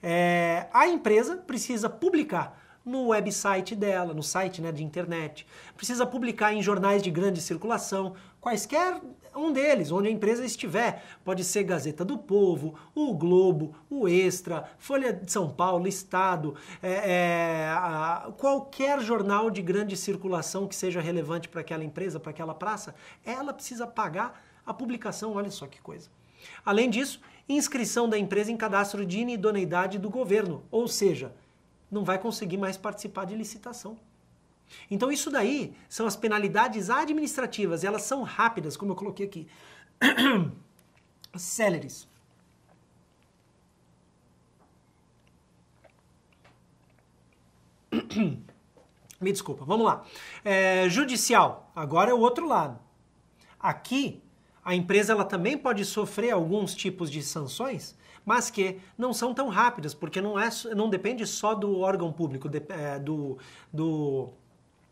É, a empresa precisa publicar no website dela, no site né, de internet, precisa publicar em jornais de grande circulação, quaisquer um deles, onde a empresa estiver. Pode ser Gazeta do Povo, o Globo, o Extra, Folha de São Paulo, Estado, é, é, a, qualquer jornal de grande circulação que seja relevante para aquela empresa, para aquela praça, ela precisa pagar a publicação. Olha só que coisa. Além disso, inscrição da empresa em cadastro de inidoneidade do governo, ou seja, não vai conseguir mais participar de licitação. Então isso daí são as penalidades administrativas, elas são rápidas, como eu coloquei aqui. Céleres. Me desculpa, vamos lá. É, judicial, agora é o outro lado. Aqui, a empresa ela também pode sofrer alguns tipos de sanções, mas que não são tão rápidas, porque não, é, não depende só do órgão público, de, é, do, do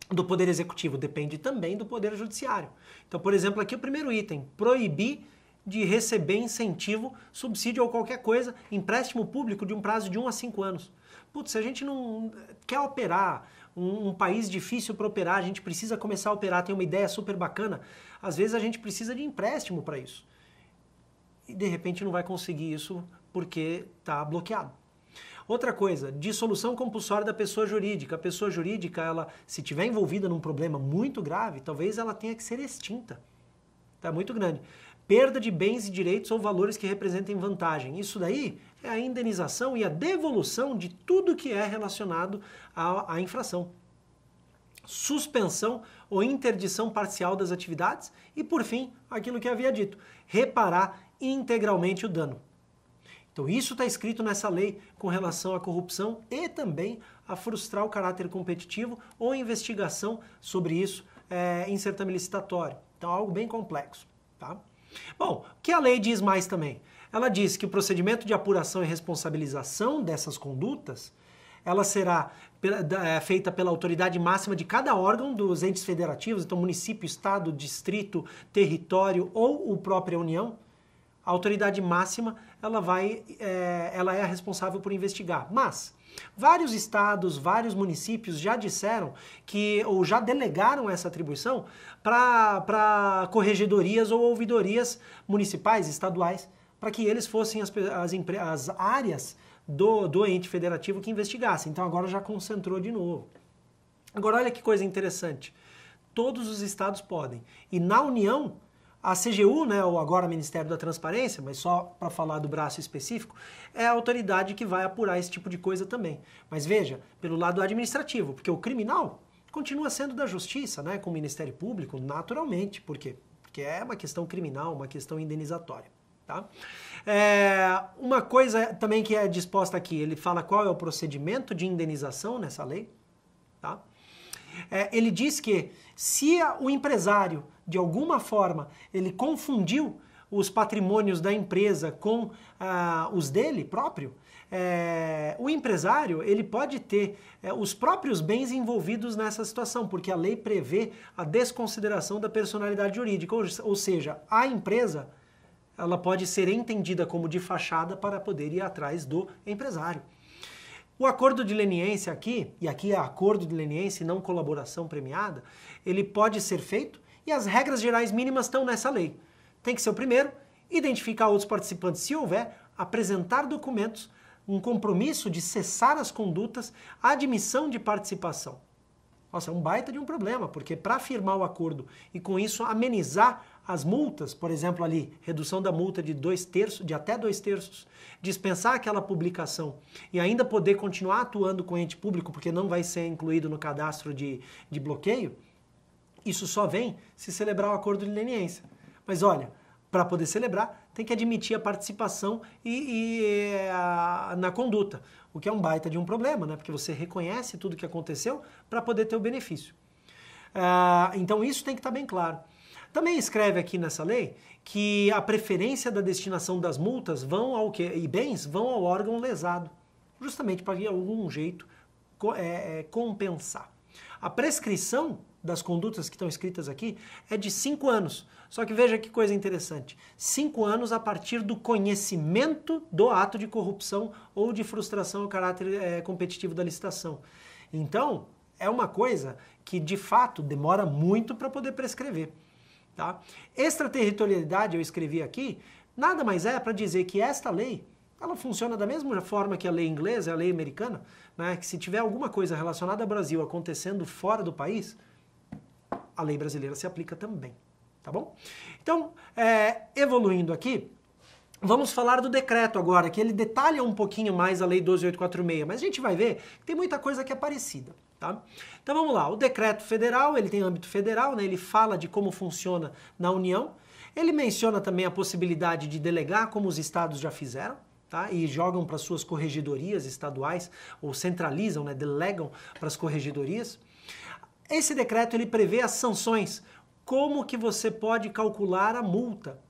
do Poder Executivo, depende também do Poder Judiciário. Então, por exemplo, aqui o primeiro item: proibir de receber incentivo, subsídio ou qualquer coisa, empréstimo público de um prazo de 1 a 5 anos. Putz, se a gente não eh, quer operar um, um país difícil para operar, a gente precisa começar a operar, tem uma ideia super bacana, às vezes a gente precisa de empréstimo para isso. E de repente não vai conseguir isso porque está bloqueado. Outra coisa, dissolução compulsória da pessoa jurídica. A pessoa jurídica, ela, se tiver envolvida num problema muito grave, talvez ela tenha que ser extinta. Tá muito grande. Perda de bens e direitos ou valores que representem vantagem. Isso daí é a indenização e a devolução de tudo que é relacionado à, à infração suspensão ou interdição parcial das atividades e, por fim, aquilo que havia dito, reparar integralmente o dano. Então, isso está escrito nessa lei com relação à corrupção e também a frustrar o caráter competitivo ou investigação sobre isso é, em certame licitatório. Então, algo bem complexo. Tá? Bom, o que a lei diz mais também? Ela diz que o procedimento de apuração e responsabilização dessas condutas ela será eh, feita pela autoridade máxima de cada órgão dos entes federativos, então município, estado, distrito, território ou o própria União. A autoridade máxima ela vai, é, ela é a responsável por investigar. Mas vários estados, vários municípios já disseram que ou já delegaram essa atribuição para corregedorias ou ouvidorias municipais, estaduais, para que eles fossem as, as, as áreas do, do ente federativo que investigasse. Então agora já concentrou de novo. Agora olha que coisa interessante. Todos os estados podem. E na União, a CGU, né, ou agora Ministério da Transparência, mas só para falar do braço específico, é a autoridade que vai apurar esse tipo de coisa também. Mas veja, pelo lado administrativo, porque o criminal continua sendo da justiça, né, com o Ministério Público, naturalmente. Por quê? Porque é uma questão criminal, uma questão indenizatória. Tá? É, uma coisa também que é disposta aqui, ele fala qual é o procedimento de indenização nessa lei. Tá? É, ele diz que se a, o empresário, de alguma forma, ele confundiu os patrimônios da empresa com ah, os dele próprio, é, o empresário ele pode ter é, os próprios bens envolvidos nessa situação, porque a lei prevê a desconsideração da personalidade jurídica, ou, ou seja, a empresa ela pode ser entendida como de fachada para poder ir atrás do empresário. O acordo de leniência aqui, e aqui é acordo de leniência e não colaboração premiada, ele pode ser feito e as regras gerais mínimas estão nessa lei. Tem que ser o primeiro, identificar outros participantes se houver, apresentar documentos, um compromisso de cessar as condutas, admissão de participação. Nossa, é um baita de um problema, porque para firmar o acordo e com isso amenizar as multas, por exemplo, ali, redução da multa de dois terços, de até dois terços, dispensar aquela publicação e ainda poder continuar atuando com o ente público, porque não vai ser incluído no cadastro de, de bloqueio, isso só vem se celebrar o acordo de leniência. Mas olha, para poder celebrar, tem que admitir a participação e, e eh, a, na conduta, o que é um baita de um problema, né? porque você reconhece tudo o que aconteceu para poder ter o benefício. Ah, então isso tem que estar tá bem claro. Também escreve aqui nessa lei que a preferência da destinação das multas vão ao que e bens vão ao órgão lesado, justamente para de algum jeito é, é, compensar. A prescrição das condutas que estão escritas aqui é de cinco anos. Só que veja que coisa interessante: cinco anos a partir do conhecimento do ato de corrupção ou de frustração ao caráter é, competitivo da licitação. Então, é uma coisa que de fato demora muito para poder prescrever. Tá? Extraterritorialidade, eu escrevi aqui, nada mais é para dizer que esta lei ela funciona da mesma forma que a lei inglesa, a lei americana, né? que se tiver alguma coisa relacionada ao Brasil acontecendo fora do país, a lei brasileira se aplica também, tá bom? Então, é, evoluindo aqui, vamos falar do decreto agora, que ele detalha um pouquinho mais a lei 12846, mas a gente vai ver que tem muita coisa que é parecida. Tá? Então vamos lá, o decreto federal, ele tem âmbito federal, né? ele fala de como funciona na União, ele menciona também a possibilidade de delegar, como os estados já fizeram, tá? e jogam para suas corregedorias estaduais, ou centralizam, né? delegam para as corregedorias. Esse decreto ele prevê as sanções, como que você pode calcular a multa.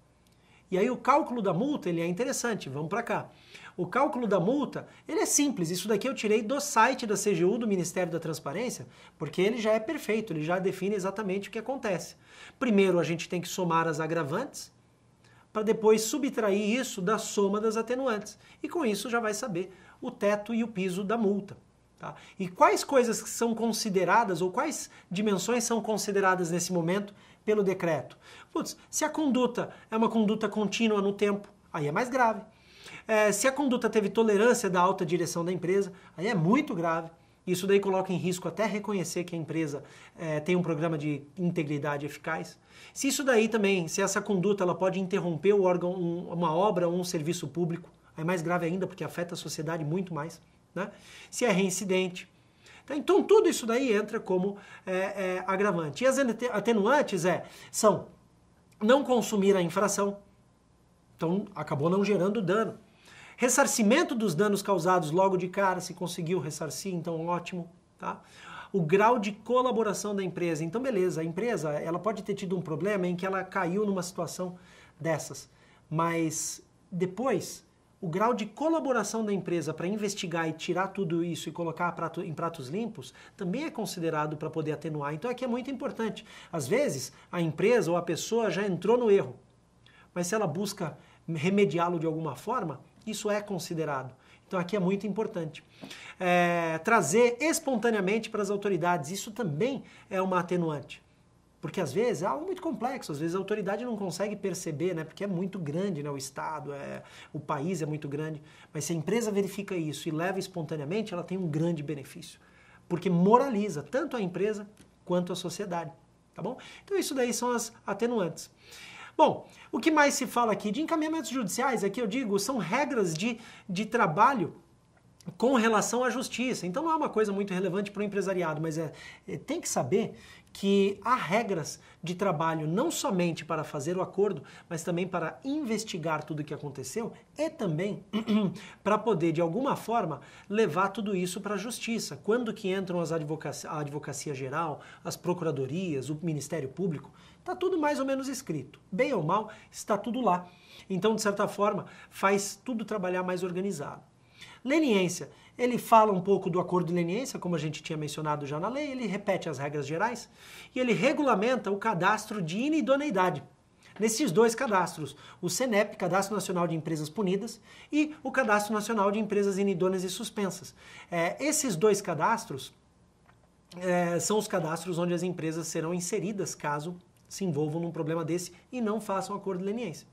E aí o cálculo da multa ele é interessante, vamos para cá. O cálculo da multa, ele é simples. Isso daqui eu tirei do site da CGU, do Ministério da Transparência, porque ele já é perfeito, ele já define exatamente o que acontece. Primeiro a gente tem que somar as agravantes, para depois subtrair isso da soma das atenuantes. E com isso já vai saber o teto e o piso da multa. Tá? E quais coisas que são consideradas ou quais dimensões são consideradas nesse momento pelo decreto? Putz, se a conduta é uma conduta contínua no tempo, aí é mais grave. É, se a conduta teve tolerância da alta direção da empresa, aí é muito grave. Isso daí coloca em risco até reconhecer que a empresa é, tem um programa de integridade eficaz. Se isso daí também, se essa conduta ela pode interromper o órgão, um, uma obra ou um serviço público, é mais grave ainda porque afeta a sociedade muito mais. Né? Se é reincidente. Tá? Então tudo isso daí entra como é, é, agravante. E as atenuantes é, são não consumir a infração, então acabou não gerando dano. Ressarcimento dos danos causados logo de cara, se conseguiu ressarcir, então ótimo, tá? O grau de colaboração da empresa. Então beleza, a empresa, ela pode ter tido um problema em que ela caiu numa situação dessas, mas depois o grau de colaboração da empresa para investigar e tirar tudo isso e colocar prato, em pratos limpos também é considerado para poder atenuar. Então aqui é muito importante. Às vezes a empresa ou a pessoa já entrou no erro, mas se ela busca remediá-lo de alguma forma, isso é considerado. Então aqui é muito importante. É, trazer espontaneamente para as autoridades, isso também é uma atenuante. Porque às vezes é algo muito complexo, às vezes a autoridade não consegue perceber, né? Porque é muito grande, né? O estado, é, o país é muito grande. Mas se a empresa verifica isso e leva espontaneamente, ela tem um grande benefício. Porque moraliza tanto a empresa quanto a sociedade, tá bom? Então isso daí são as atenuantes. Bom, o que mais se fala aqui? De encaminhamentos judiciais, aqui eu digo, são regras de, de trabalho com relação à justiça. Então não é uma coisa muito relevante para o empresariado, mas é, é, tem que saber que há regras de trabalho não somente para fazer o acordo, mas também para investigar tudo o que aconteceu e também para poder, de alguma forma, levar tudo isso para a justiça. Quando que entram as advocacia, a advocacia geral, as procuradorias, o Ministério Público? Está tudo mais ou menos escrito. Bem ou mal, está tudo lá. Então, de certa forma, faz tudo trabalhar mais organizado. Leniência. Ele fala um pouco do acordo de leniência, como a gente tinha mencionado já na lei, ele repete as regras gerais e ele regulamenta o cadastro de inidoneidade. Nesses dois cadastros, o CENEP, Cadastro Nacional de Empresas Punidas, e o Cadastro Nacional de Empresas Inidôneas e Suspensas. É, esses dois cadastros é, são os cadastros onde as empresas serão inseridas caso se envolvam num problema desse e não façam acordo de leniência.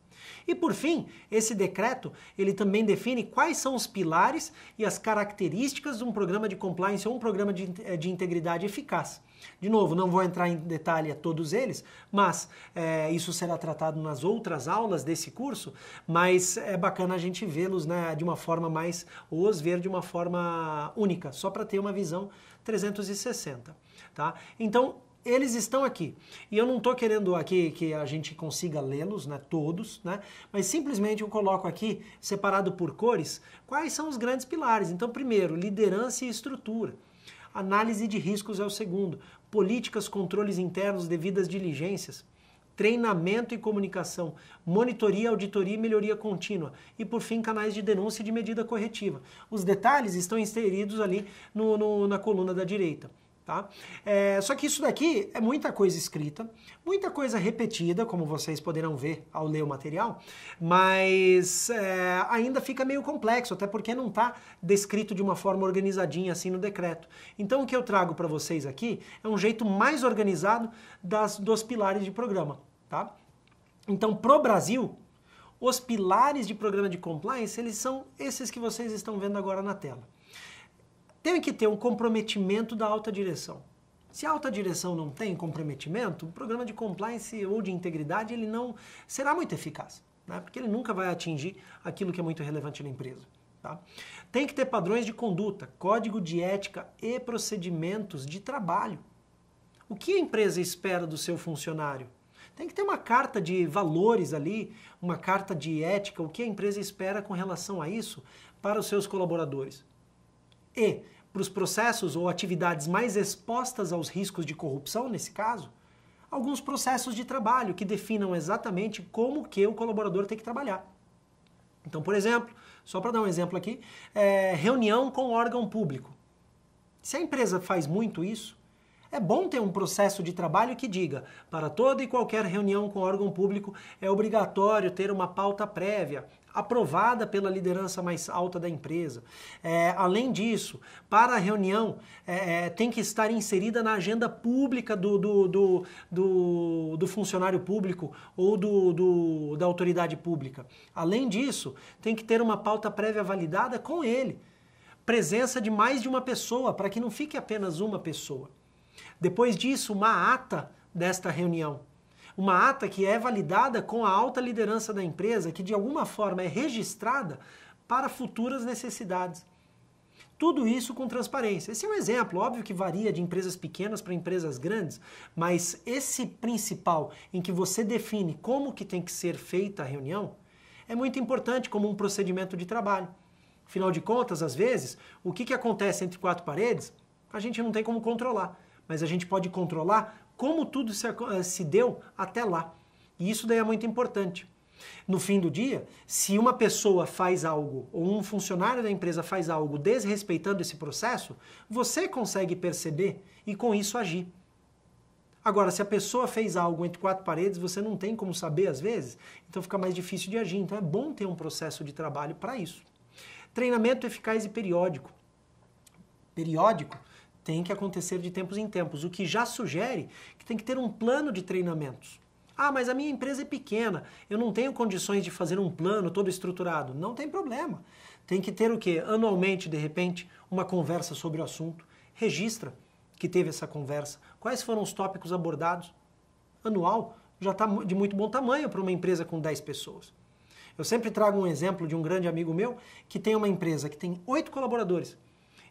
E por fim, esse decreto, ele também define quais são os pilares e as características de um programa de compliance ou um programa de, eh, de integridade eficaz. De novo, não vou entrar em detalhe a todos eles, mas é, isso será tratado nas outras aulas desse curso, mas é bacana a gente vê-los né, de uma forma mais, ou os ver de uma forma única, só para ter uma visão 360. Tá? Então, eles estão aqui. E eu não estou querendo aqui que a gente consiga lê-los, né, todos, né, mas simplesmente eu coloco aqui, separado por cores, quais são os grandes pilares. Então, primeiro, liderança e estrutura. Análise de riscos é o segundo. Políticas, controles internos, devidas diligências. Treinamento e comunicação, monitoria, auditoria e melhoria contínua. E por fim, canais de denúncia e de medida corretiva. Os detalhes estão inseridos ali no, no, na coluna da direita. Tá? É, só que isso daqui é muita coisa escrita, muita coisa repetida, como vocês poderão ver ao ler o material, mas é, ainda fica meio complexo, até porque não está descrito de uma forma organizadinha assim no decreto. Então o que eu trago para vocês aqui é um jeito mais organizado das, dos pilares de programa. Tá? Então, pro Brasil, os pilares de programa de compliance, eles são esses que vocês estão vendo agora na tela tem que ter um comprometimento da alta direção. Se a alta direção não tem comprometimento, o programa de compliance ou de integridade ele não será muito eficaz, né? porque ele nunca vai atingir aquilo que é muito relevante na empresa. Tá? Tem que ter padrões de conduta, código de ética e procedimentos de trabalho. O que a empresa espera do seu funcionário? Tem que ter uma carta de valores ali, uma carta de ética, o que a empresa espera com relação a isso para os seus colaboradores. E para os processos ou atividades mais expostas aos riscos de corrupção, nesse caso, alguns processos de trabalho que definam exatamente como que o colaborador tem que trabalhar. Então, por exemplo, só para dar um exemplo aqui, é, reunião com órgão público. Se a empresa faz muito isso, é bom ter um processo de trabalho que diga: para toda e qualquer reunião com órgão público é obrigatório ter uma pauta prévia, aprovada pela liderança mais alta da empresa. É, além disso, para a reunião é, é, tem que estar inserida na agenda pública do, do, do, do, do funcionário público ou do, do, da autoridade pública. Além disso, tem que ter uma pauta prévia validada com ele. Presença de mais de uma pessoa, para que não fique apenas uma pessoa. Depois disso, uma ata desta reunião uma ata que é validada com a alta liderança da empresa, que de alguma forma é registrada para futuras necessidades. Tudo isso com transparência. Esse é um exemplo, óbvio que varia de empresas pequenas para empresas grandes, mas esse principal em que você define como que tem que ser feita a reunião é muito importante como um procedimento de trabalho. Afinal de contas, às vezes, o que, que acontece entre quatro paredes, a gente não tem como controlar, mas a gente pode controlar como tudo se, eh, se deu até lá. E isso daí é muito importante. No fim do dia, se uma pessoa faz algo ou um funcionário da empresa faz algo desrespeitando esse processo, você consegue perceber e com isso agir. Agora, se a pessoa fez algo entre quatro paredes, você não tem como saber às vezes, então fica mais difícil de agir. Então é bom ter um processo de trabalho para isso. Treinamento eficaz e periódico. Periódico tem que acontecer de tempos em tempos, o que já sugere que tem que ter um plano de treinamentos. Ah, mas a minha empresa é pequena, eu não tenho condições de fazer um plano todo estruturado. Não tem problema. Tem que ter o quê? Anualmente, de repente, uma conversa sobre o assunto. Registra que teve essa conversa. Quais foram os tópicos abordados? Anual já está de muito bom tamanho para uma empresa com 10 pessoas. Eu sempre trago um exemplo de um grande amigo meu que tem uma empresa que tem oito colaboradores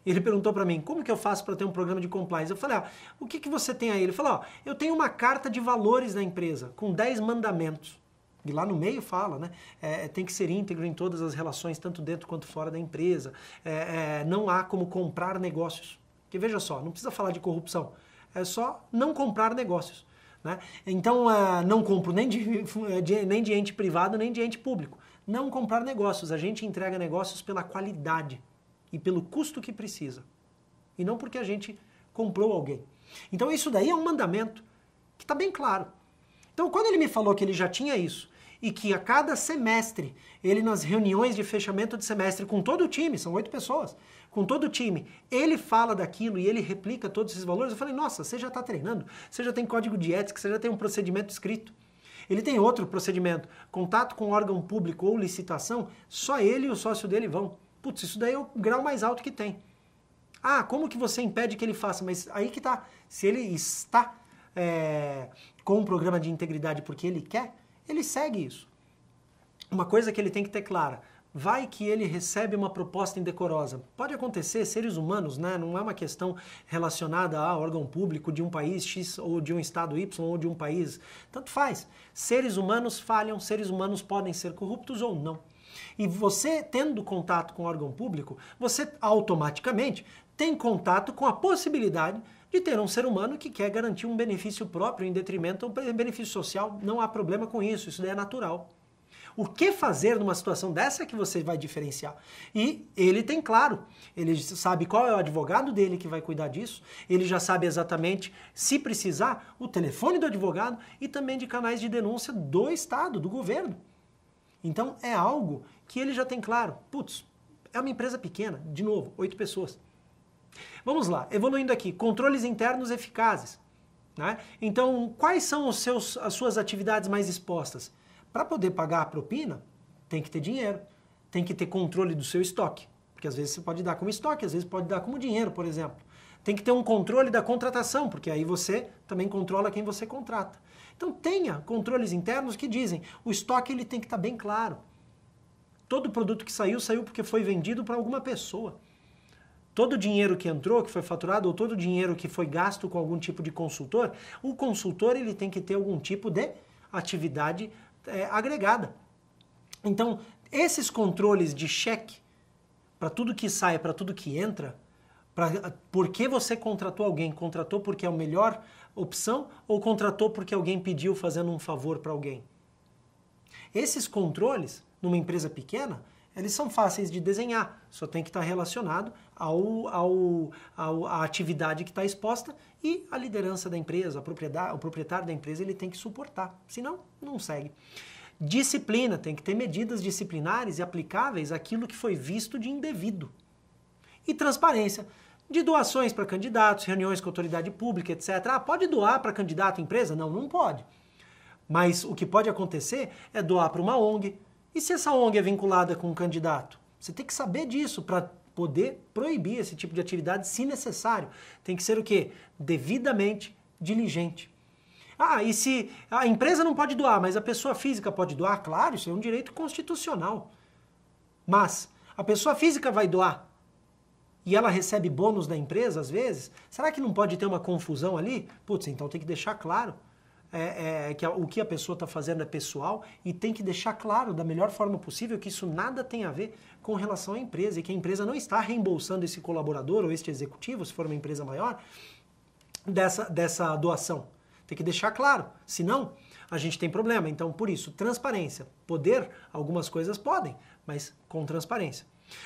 ele perguntou para mim, como que eu faço para ter um programa de compliance? Eu falei, ah, o que, que você tem aí? Ele falou, ó, eu tenho uma carta de valores da empresa com 10 mandamentos. E lá no meio fala, né? É, é, tem que ser íntegro em todas as relações, tanto dentro quanto fora da empresa. É, é, não há como comprar negócios. Que veja só, não precisa falar de corrupção. É só não comprar negócios. Né? Então, ah, não compro nem de, de, nem de ente privado, nem de ente público. Não comprar negócios. A gente entrega negócios pela qualidade e pelo custo que precisa, e não porque a gente comprou alguém. Então isso daí é um mandamento que está bem claro. Então quando ele me falou que ele já tinha isso e que a cada semestre, ele nas reuniões de fechamento de semestre com todo o time, são oito pessoas, com todo o time, ele fala daquilo e ele replica todos esses valores, eu falei, nossa, você já está treinando, você já tem código de ética, você já tem um procedimento escrito. Ele tem outro procedimento, contato com órgão público ou licitação, só ele e o sócio dele vão. Putz, isso daí é o grau mais alto que tem. Ah, como que você impede que ele faça? Mas aí que tá. Se ele está é, com um programa de integridade porque ele quer, ele segue isso. Uma coisa que ele tem que ter clara. Vai que ele recebe uma proposta indecorosa. Pode acontecer, seres humanos, né? não é uma questão relacionada a órgão público de um país X ou de um estado Y ou de um país. Tanto faz. Seres humanos falham, seres humanos podem ser corruptos ou não. E você, tendo contato com o órgão público, você automaticamente tem contato com a possibilidade de ter um ser humano que quer garantir um benefício próprio em detrimento do benefício social. Não há problema com isso, isso é natural. O que fazer numa situação dessa é que você vai diferenciar. E ele tem claro, ele sabe qual é o advogado dele que vai cuidar disso, ele já sabe exatamente, se precisar, o telefone do advogado e também de canais de denúncia do Estado, do governo. Então é algo que ele já tem claro. Putz, é uma empresa pequena, de novo, oito pessoas. Vamos lá, evoluindo aqui, controles internos eficazes. Né? Então, quais são os seus, as suas atividades mais expostas? Para poder pagar a propina, tem que ter dinheiro, tem que ter controle do seu estoque, porque às vezes você pode dar como estoque, às vezes pode dar como dinheiro, por exemplo. Tem que ter um controle da contratação, porque aí você também controla quem você contrata. Então tenha controles internos que dizem o estoque ele tem que estar tá bem claro. Todo produto que saiu saiu porque foi vendido para alguma pessoa. Todo o dinheiro que entrou, que foi faturado, ou todo o dinheiro que foi gasto com algum tipo de consultor, o consultor ele tem que ter algum tipo de atividade é, agregada. Então, esses controles de cheque para tudo que sai, para tudo que entra, pra, porque você contratou alguém, contratou porque é o melhor opção ou contratou porque alguém pediu fazendo um favor para alguém. Esses controles, numa empresa pequena, eles são fáceis de desenhar, só tem que estar tá relacionado ao, ao, ao atividade que está exposta e a liderança da empresa, a o proprietário da empresa, ele tem que suportar, senão não segue. Disciplina, tem que ter medidas disciplinares e aplicáveis àquilo que foi visto de indevido. E transparência, de doações para candidatos, reuniões com autoridade pública, etc. Ah, pode doar para candidato, empresa? Não, não pode. Mas o que pode acontecer é doar para uma ONG. E se essa ONG é vinculada com um candidato? Você tem que saber disso para poder proibir esse tipo de atividade se necessário. Tem que ser o quê? Devidamente diligente. Ah, e se a empresa não pode doar, mas a pessoa física pode doar? Claro, isso é um direito constitucional. Mas a pessoa física vai doar e ela recebe bônus da empresa às vezes, será que não pode ter uma confusão ali? Putz, então tem que deixar claro é, é, que a, o que a pessoa está fazendo é pessoal e tem que deixar claro da melhor forma possível que isso nada tem a ver com relação à empresa e que a empresa não está reembolsando esse colaborador ou este executivo, se for uma empresa maior, dessa, dessa doação. Tem que deixar claro, senão a gente tem problema. Então, por isso, transparência. Poder, algumas coisas podem, mas com transparência.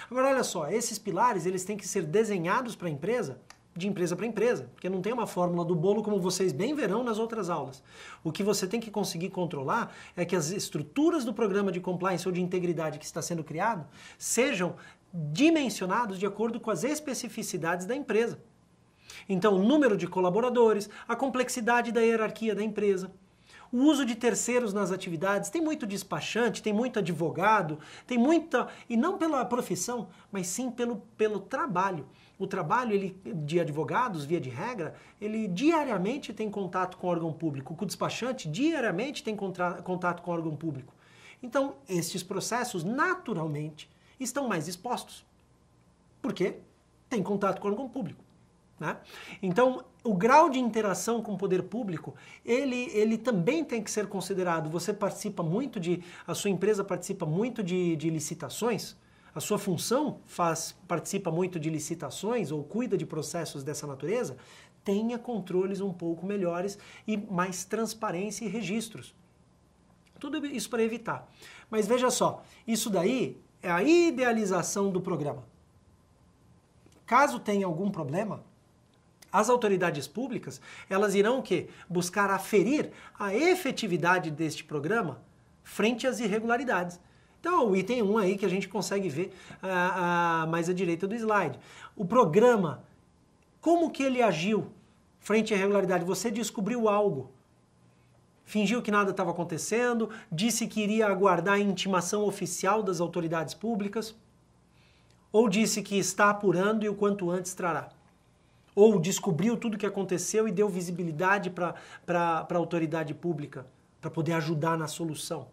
Agora olha só, esses pilares eles têm que ser desenhados para a empresa de empresa para empresa, porque não tem uma fórmula do bolo como vocês bem verão nas outras aulas. O que você tem que conseguir controlar é que as estruturas do programa de compliance ou de integridade que está sendo criado sejam dimensionados de acordo com as especificidades da empresa. Então, o número de colaboradores, a complexidade da hierarquia da empresa, o uso de terceiros nas atividades. Tem muito despachante, tem muito advogado, tem muita. E não pela profissão, mas sim pelo, pelo trabalho. O trabalho ele, de advogados, via de regra, ele diariamente tem contato com órgão público. O despachante diariamente tem contra, contato com órgão público. Então, estes processos, naturalmente, estão mais expostos. Por quê? Tem contato com órgão público. Né? Então, o grau de interação com o poder público, ele, ele também tem que ser considerado. Você participa muito de, a sua empresa participa muito de, de licitações, a sua função faz participa muito de licitações ou cuida de processos dessa natureza, tenha controles um pouco melhores e mais transparência e registros. Tudo isso para evitar. Mas veja só, isso daí é a idealização do programa. Caso tenha algum problema, as autoridades públicas, elas irão o quê? Buscar aferir a efetividade deste programa frente às irregularidades. Então, o item 1 aí que a gente consegue ver a, ah, ah, mais à direita do slide. O programa, como que ele agiu frente à irregularidade? Você descobriu algo, fingiu que nada estava acontecendo, disse que iria aguardar a intimação oficial das autoridades públicas, ou disse que está apurando e o quanto antes trará. Ou descobriu tudo o que aconteceu e deu visibilidade para a autoridade pública, para poder ajudar na solução.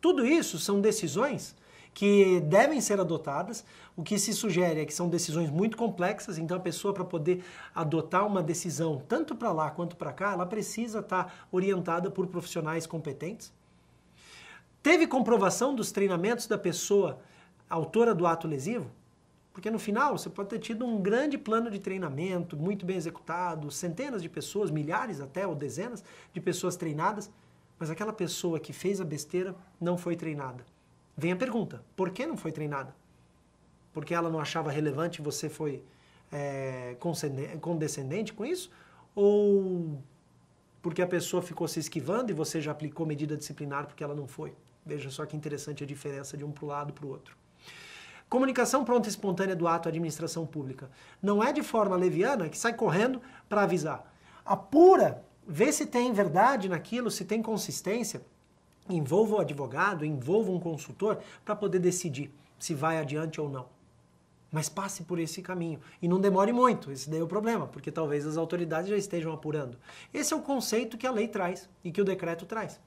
Tudo isso são decisões que devem ser adotadas. O que se sugere é que são decisões muito complexas, então a pessoa, para poder adotar uma decisão tanto para lá quanto para cá, ela precisa estar tá orientada por profissionais competentes. Teve comprovação dos treinamentos da pessoa autora do ato lesivo? Porque no final você pode ter tido um grande plano de treinamento, muito bem executado, centenas de pessoas, milhares até, ou dezenas de pessoas treinadas, mas aquela pessoa que fez a besteira não foi treinada. Vem a pergunta: por que não foi treinada? Porque ela não achava relevante e você foi é, condescendente com isso? Ou porque a pessoa ficou se esquivando e você já aplicou medida disciplinar porque ela não foi? Veja só que interessante a diferença de um para o lado para o outro. Comunicação pronta e espontânea do ato à administração pública. Não é de forma leviana que sai correndo para avisar. Apura, vê se tem verdade naquilo, se tem consistência. Envolva o advogado, envolva um consultor para poder decidir se vai adiante ou não. Mas passe por esse caminho. E não demore muito, esse daí é o problema, porque talvez as autoridades já estejam apurando. Esse é o conceito que a lei traz e que o decreto traz.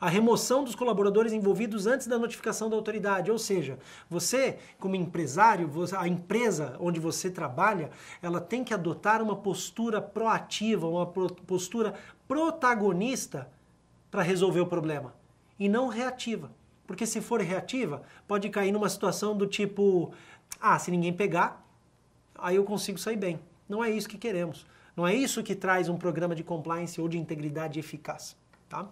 A remoção dos colaboradores envolvidos antes da notificação da autoridade, ou seja, você, como empresário, a empresa onde você trabalha, ela tem que adotar uma postura proativa, uma postura protagonista para resolver o problema e não reativa. Porque se for reativa, pode cair numa situação do tipo: ah, se ninguém pegar, aí eu consigo sair bem. Não é isso que queremos. Não é isso que traz um programa de compliance ou de integridade eficaz. Tá?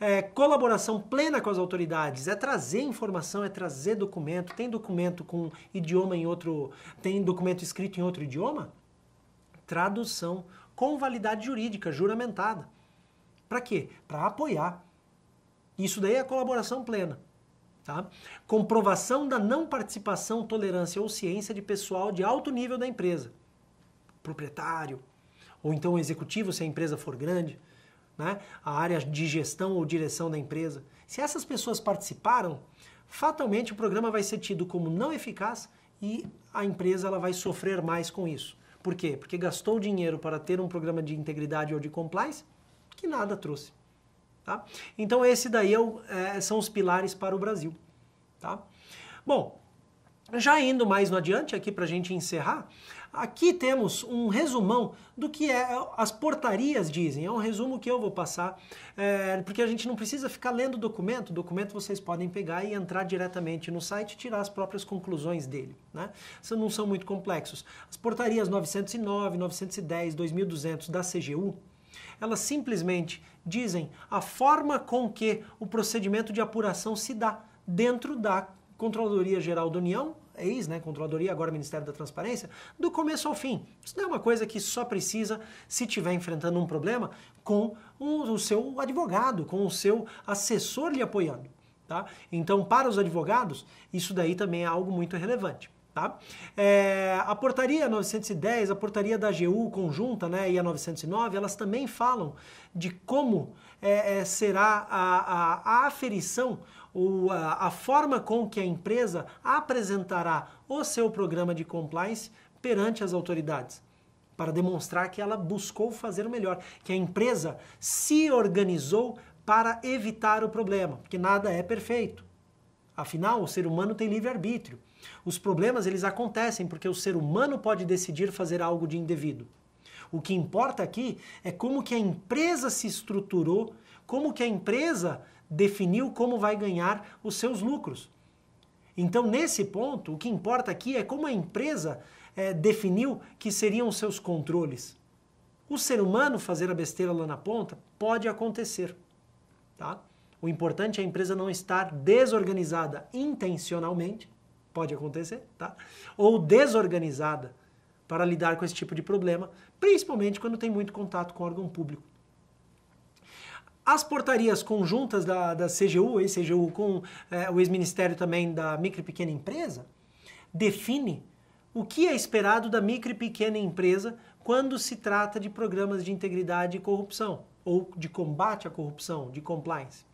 É, colaboração plena com as autoridades é trazer informação, é trazer documento. Tem documento com idioma em outro, tem documento escrito em outro idioma? Tradução com validade jurídica, juramentada. Para quê? Para apoiar. Isso daí é colaboração plena. Tá? Comprovação da não participação, tolerância ou ciência de pessoal de alto nível da empresa, proprietário, ou então executivo, se a empresa for grande, né? a área de gestão ou direção da empresa. Se essas pessoas participaram, fatalmente o programa vai ser tido como não eficaz e a empresa ela vai sofrer mais com isso. Por quê? Porque gastou dinheiro para ter um programa de integridade ou de compliance que nada trouxe. Tá? Então esse daí é o, é, são os pilares para o Brasil. Tá? Bom, já indo mais no adiante aqui para a gente encerrar, aqui temos um resumão do que é, é, as portarias dizem. É um resumo que eu vou passar, é, porque a gente não precisa ficar lendo o documento. O documento vocês podem pegar e entrar diretamente no site e tirar as próprias conclusões dele. Né? São, não são muito complexos. As portarias 909, 910, 2200 da CGU, elas simplesmente dizem a forma com que o procedimento de apuração se dá dentro da Controladoria Geral da União, ex, né, Controladoria, agora Ministério da Transparência, do começo ao fim. Isso não é uma coisa que só precisa, se estiver enfrentando um problema, com um, o seu advogado, com o seu assessor lhe apoiando. Tá? Então, para os advogados, isso daí também é algo muito relevante. Tá? É, a portaria 910, a portaria da AGU conjunta né, e a 909, elas também falam de como é, é, será a, a, a aferição ou a, a forma com que a empresa apresentará o seu programa de compliance perante as autoridades para demonstrar que ela buscou fazer o melhor, que a empresa se organizou para evitar o problema, porque nada é perfeito. Afinal, o ser humano tem livre-arbítrio. Os problemas eles acontecem porque o ser humano pode decidir fazer algo de indevido. O que importa aqui é como que a empresa se estruturou, como que a empresa definiu como vai ganhar os seus lucros. Então, nesse ponto, o que importa aqui é como a empresa é, definiu que seriam os seus controles. O ser humano fazer a besteira lá na ponta pode acontecer, tá? O importante é a empresa não estar desorganizada intencionalmente pode acontecer, tá? Ou desorganizada para lidar com esse tipo de problema, principalmente quando tem muito contato com órgão público. As portarias conjuntas da, da CGU, ex-CGU com é, o ex-ministério também da micro e pequena empresa, define o que é esperado da micro e pequena empresa quando se trata de programas de integridade e corrupção, ou de combate à corrupção, de compliance.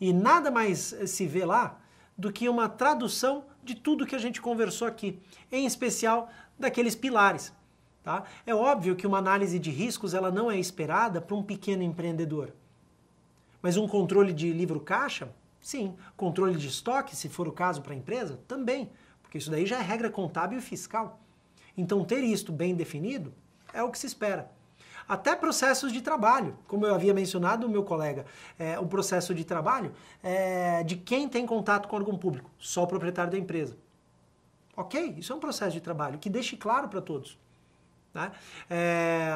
E nada mais se vê lá do que uma tradução de tudo que a gente conversou aqui, em especial daqueles pilares. Tá? É óbvio que uma análise de riscos ela não é esperada para um pequeno empreendedor. Mas um controle de livro caixa, sim. Controle de estoque, se for o caso para a empresa, também. Porque isso daí já é regra contábil e fiscal. Então ter isto bem definido é o que se espera até processos de trabalho. Como eu havia mencionado, o meu colega, é, o processo de trabalho é, de quem tem contato com órgão público, só o proprietário da empresa. Ok? Isso é um processo de trabalho que deixe claro para todos. Né? É,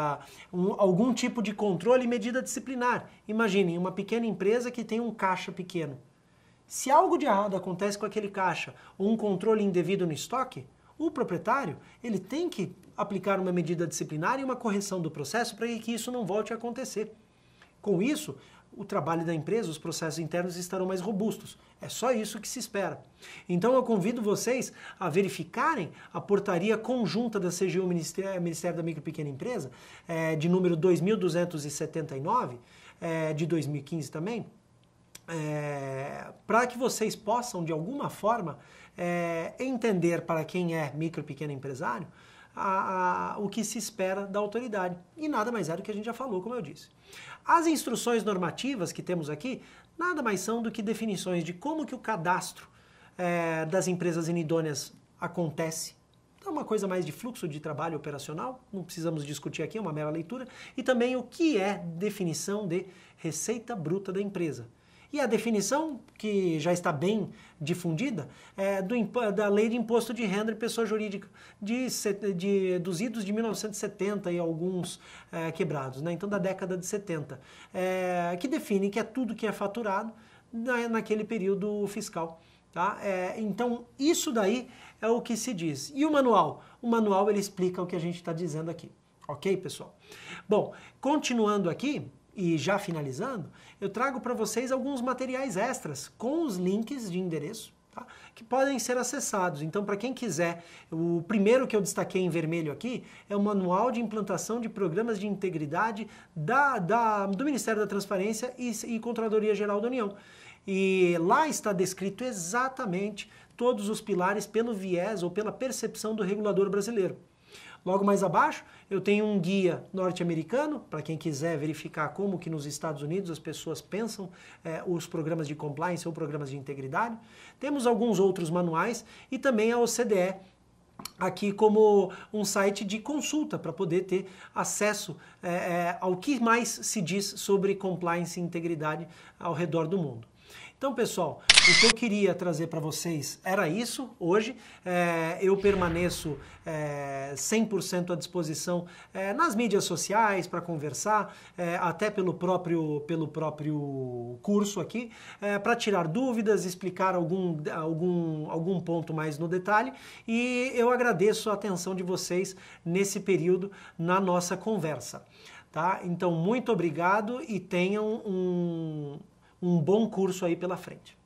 um, algum tipo de controle e medida disciplinar. Imaginem uma pequena empresa que tem um caixa pequeno. Se algo de errado acontece com aquele caixa ou um controle indevido no estoque, o proprietário ele tem que aplicar uma medida disciplinar e uma correção do processo para que isso não volte a acontecer. Com isso, o trabalho da empresa, os processos internos estarão mais robustos. É só isso que se espera. Então eu convido vocês a verificarem a portaria conjunta da CGU Ministério, Ministério da Micro e Pequena Empresa, é, de número 2279, é, de 2015 também, é, para que vocês possam, de alguma forma, é, entender para quem é micro e pequeno empresário a, a, o que se espera da autoridade. E nada mais é do que a gente já falou, como eu disse. As instruções normativas que temos aqui nada mais são do que definições de como que o cadastro é, das empresas inidôneas acontece. Então, é uma coisa mais de fluxo de trabalho operacional, não precisamos discutir aqui, é uma mera leitura. E também o que é definição de receita bruta da empresa e a definição, que já está bem difundida, é do, da Lei de Imposto de Renda de Pessoa Jurídica, de, de, dos idos de 1970 e alguns é, quebrados, né? então da década de 70, é, que define que é tudo que é faturado na, naquele período fiscal. Tá? É, então, isso daí é o que se diz. E o manual? O manual ele explica o que a gente está dizendo aqui. Ok, pessoal? Bom, continuando aqui, e já finalizando, eu trago para vocês alguns materiais extras com os links de endereço tá? que podem ser acessados. Então, para quem quiser, o primeiro que eu destaquei em vermelho aqui é o Manual de Implantação de Programas de Integridade da, da do Ministério da Transparência e, e Controladoria Geral da União. E lá está descrito exatamente todos os pilares pelo viés ou pela percepção do regulador brasileiro. Logo mais abaixo, eu tenho um guia norte-americano, para quem quiser verificar como que nos Estados Unidos as pessoas pensam é, os programas de compliance ou programas de integridade. Temos alguns outros manuais e também a OCDE, aqui como um site de consulta para poder ter acesso é, é, ao que mais se diz sobre compliance e integridade ao redor do mundo. Então, pessoal, o que eu queria trazer para vocês era isso hoje. É, eu permaneço é, 100% à disposição é, nas mídias sociais para conversar, é, até pelo próprio, pelo próprio curso aqui, é, para tirar dúvidas, explicar algum, algum, algum ponto mais no detalhe. E eu agradeço a atenção de vocês nesse período na nossa conversa. Tá? Então, muito obrigado e tenham um um bom curso aí pela frente.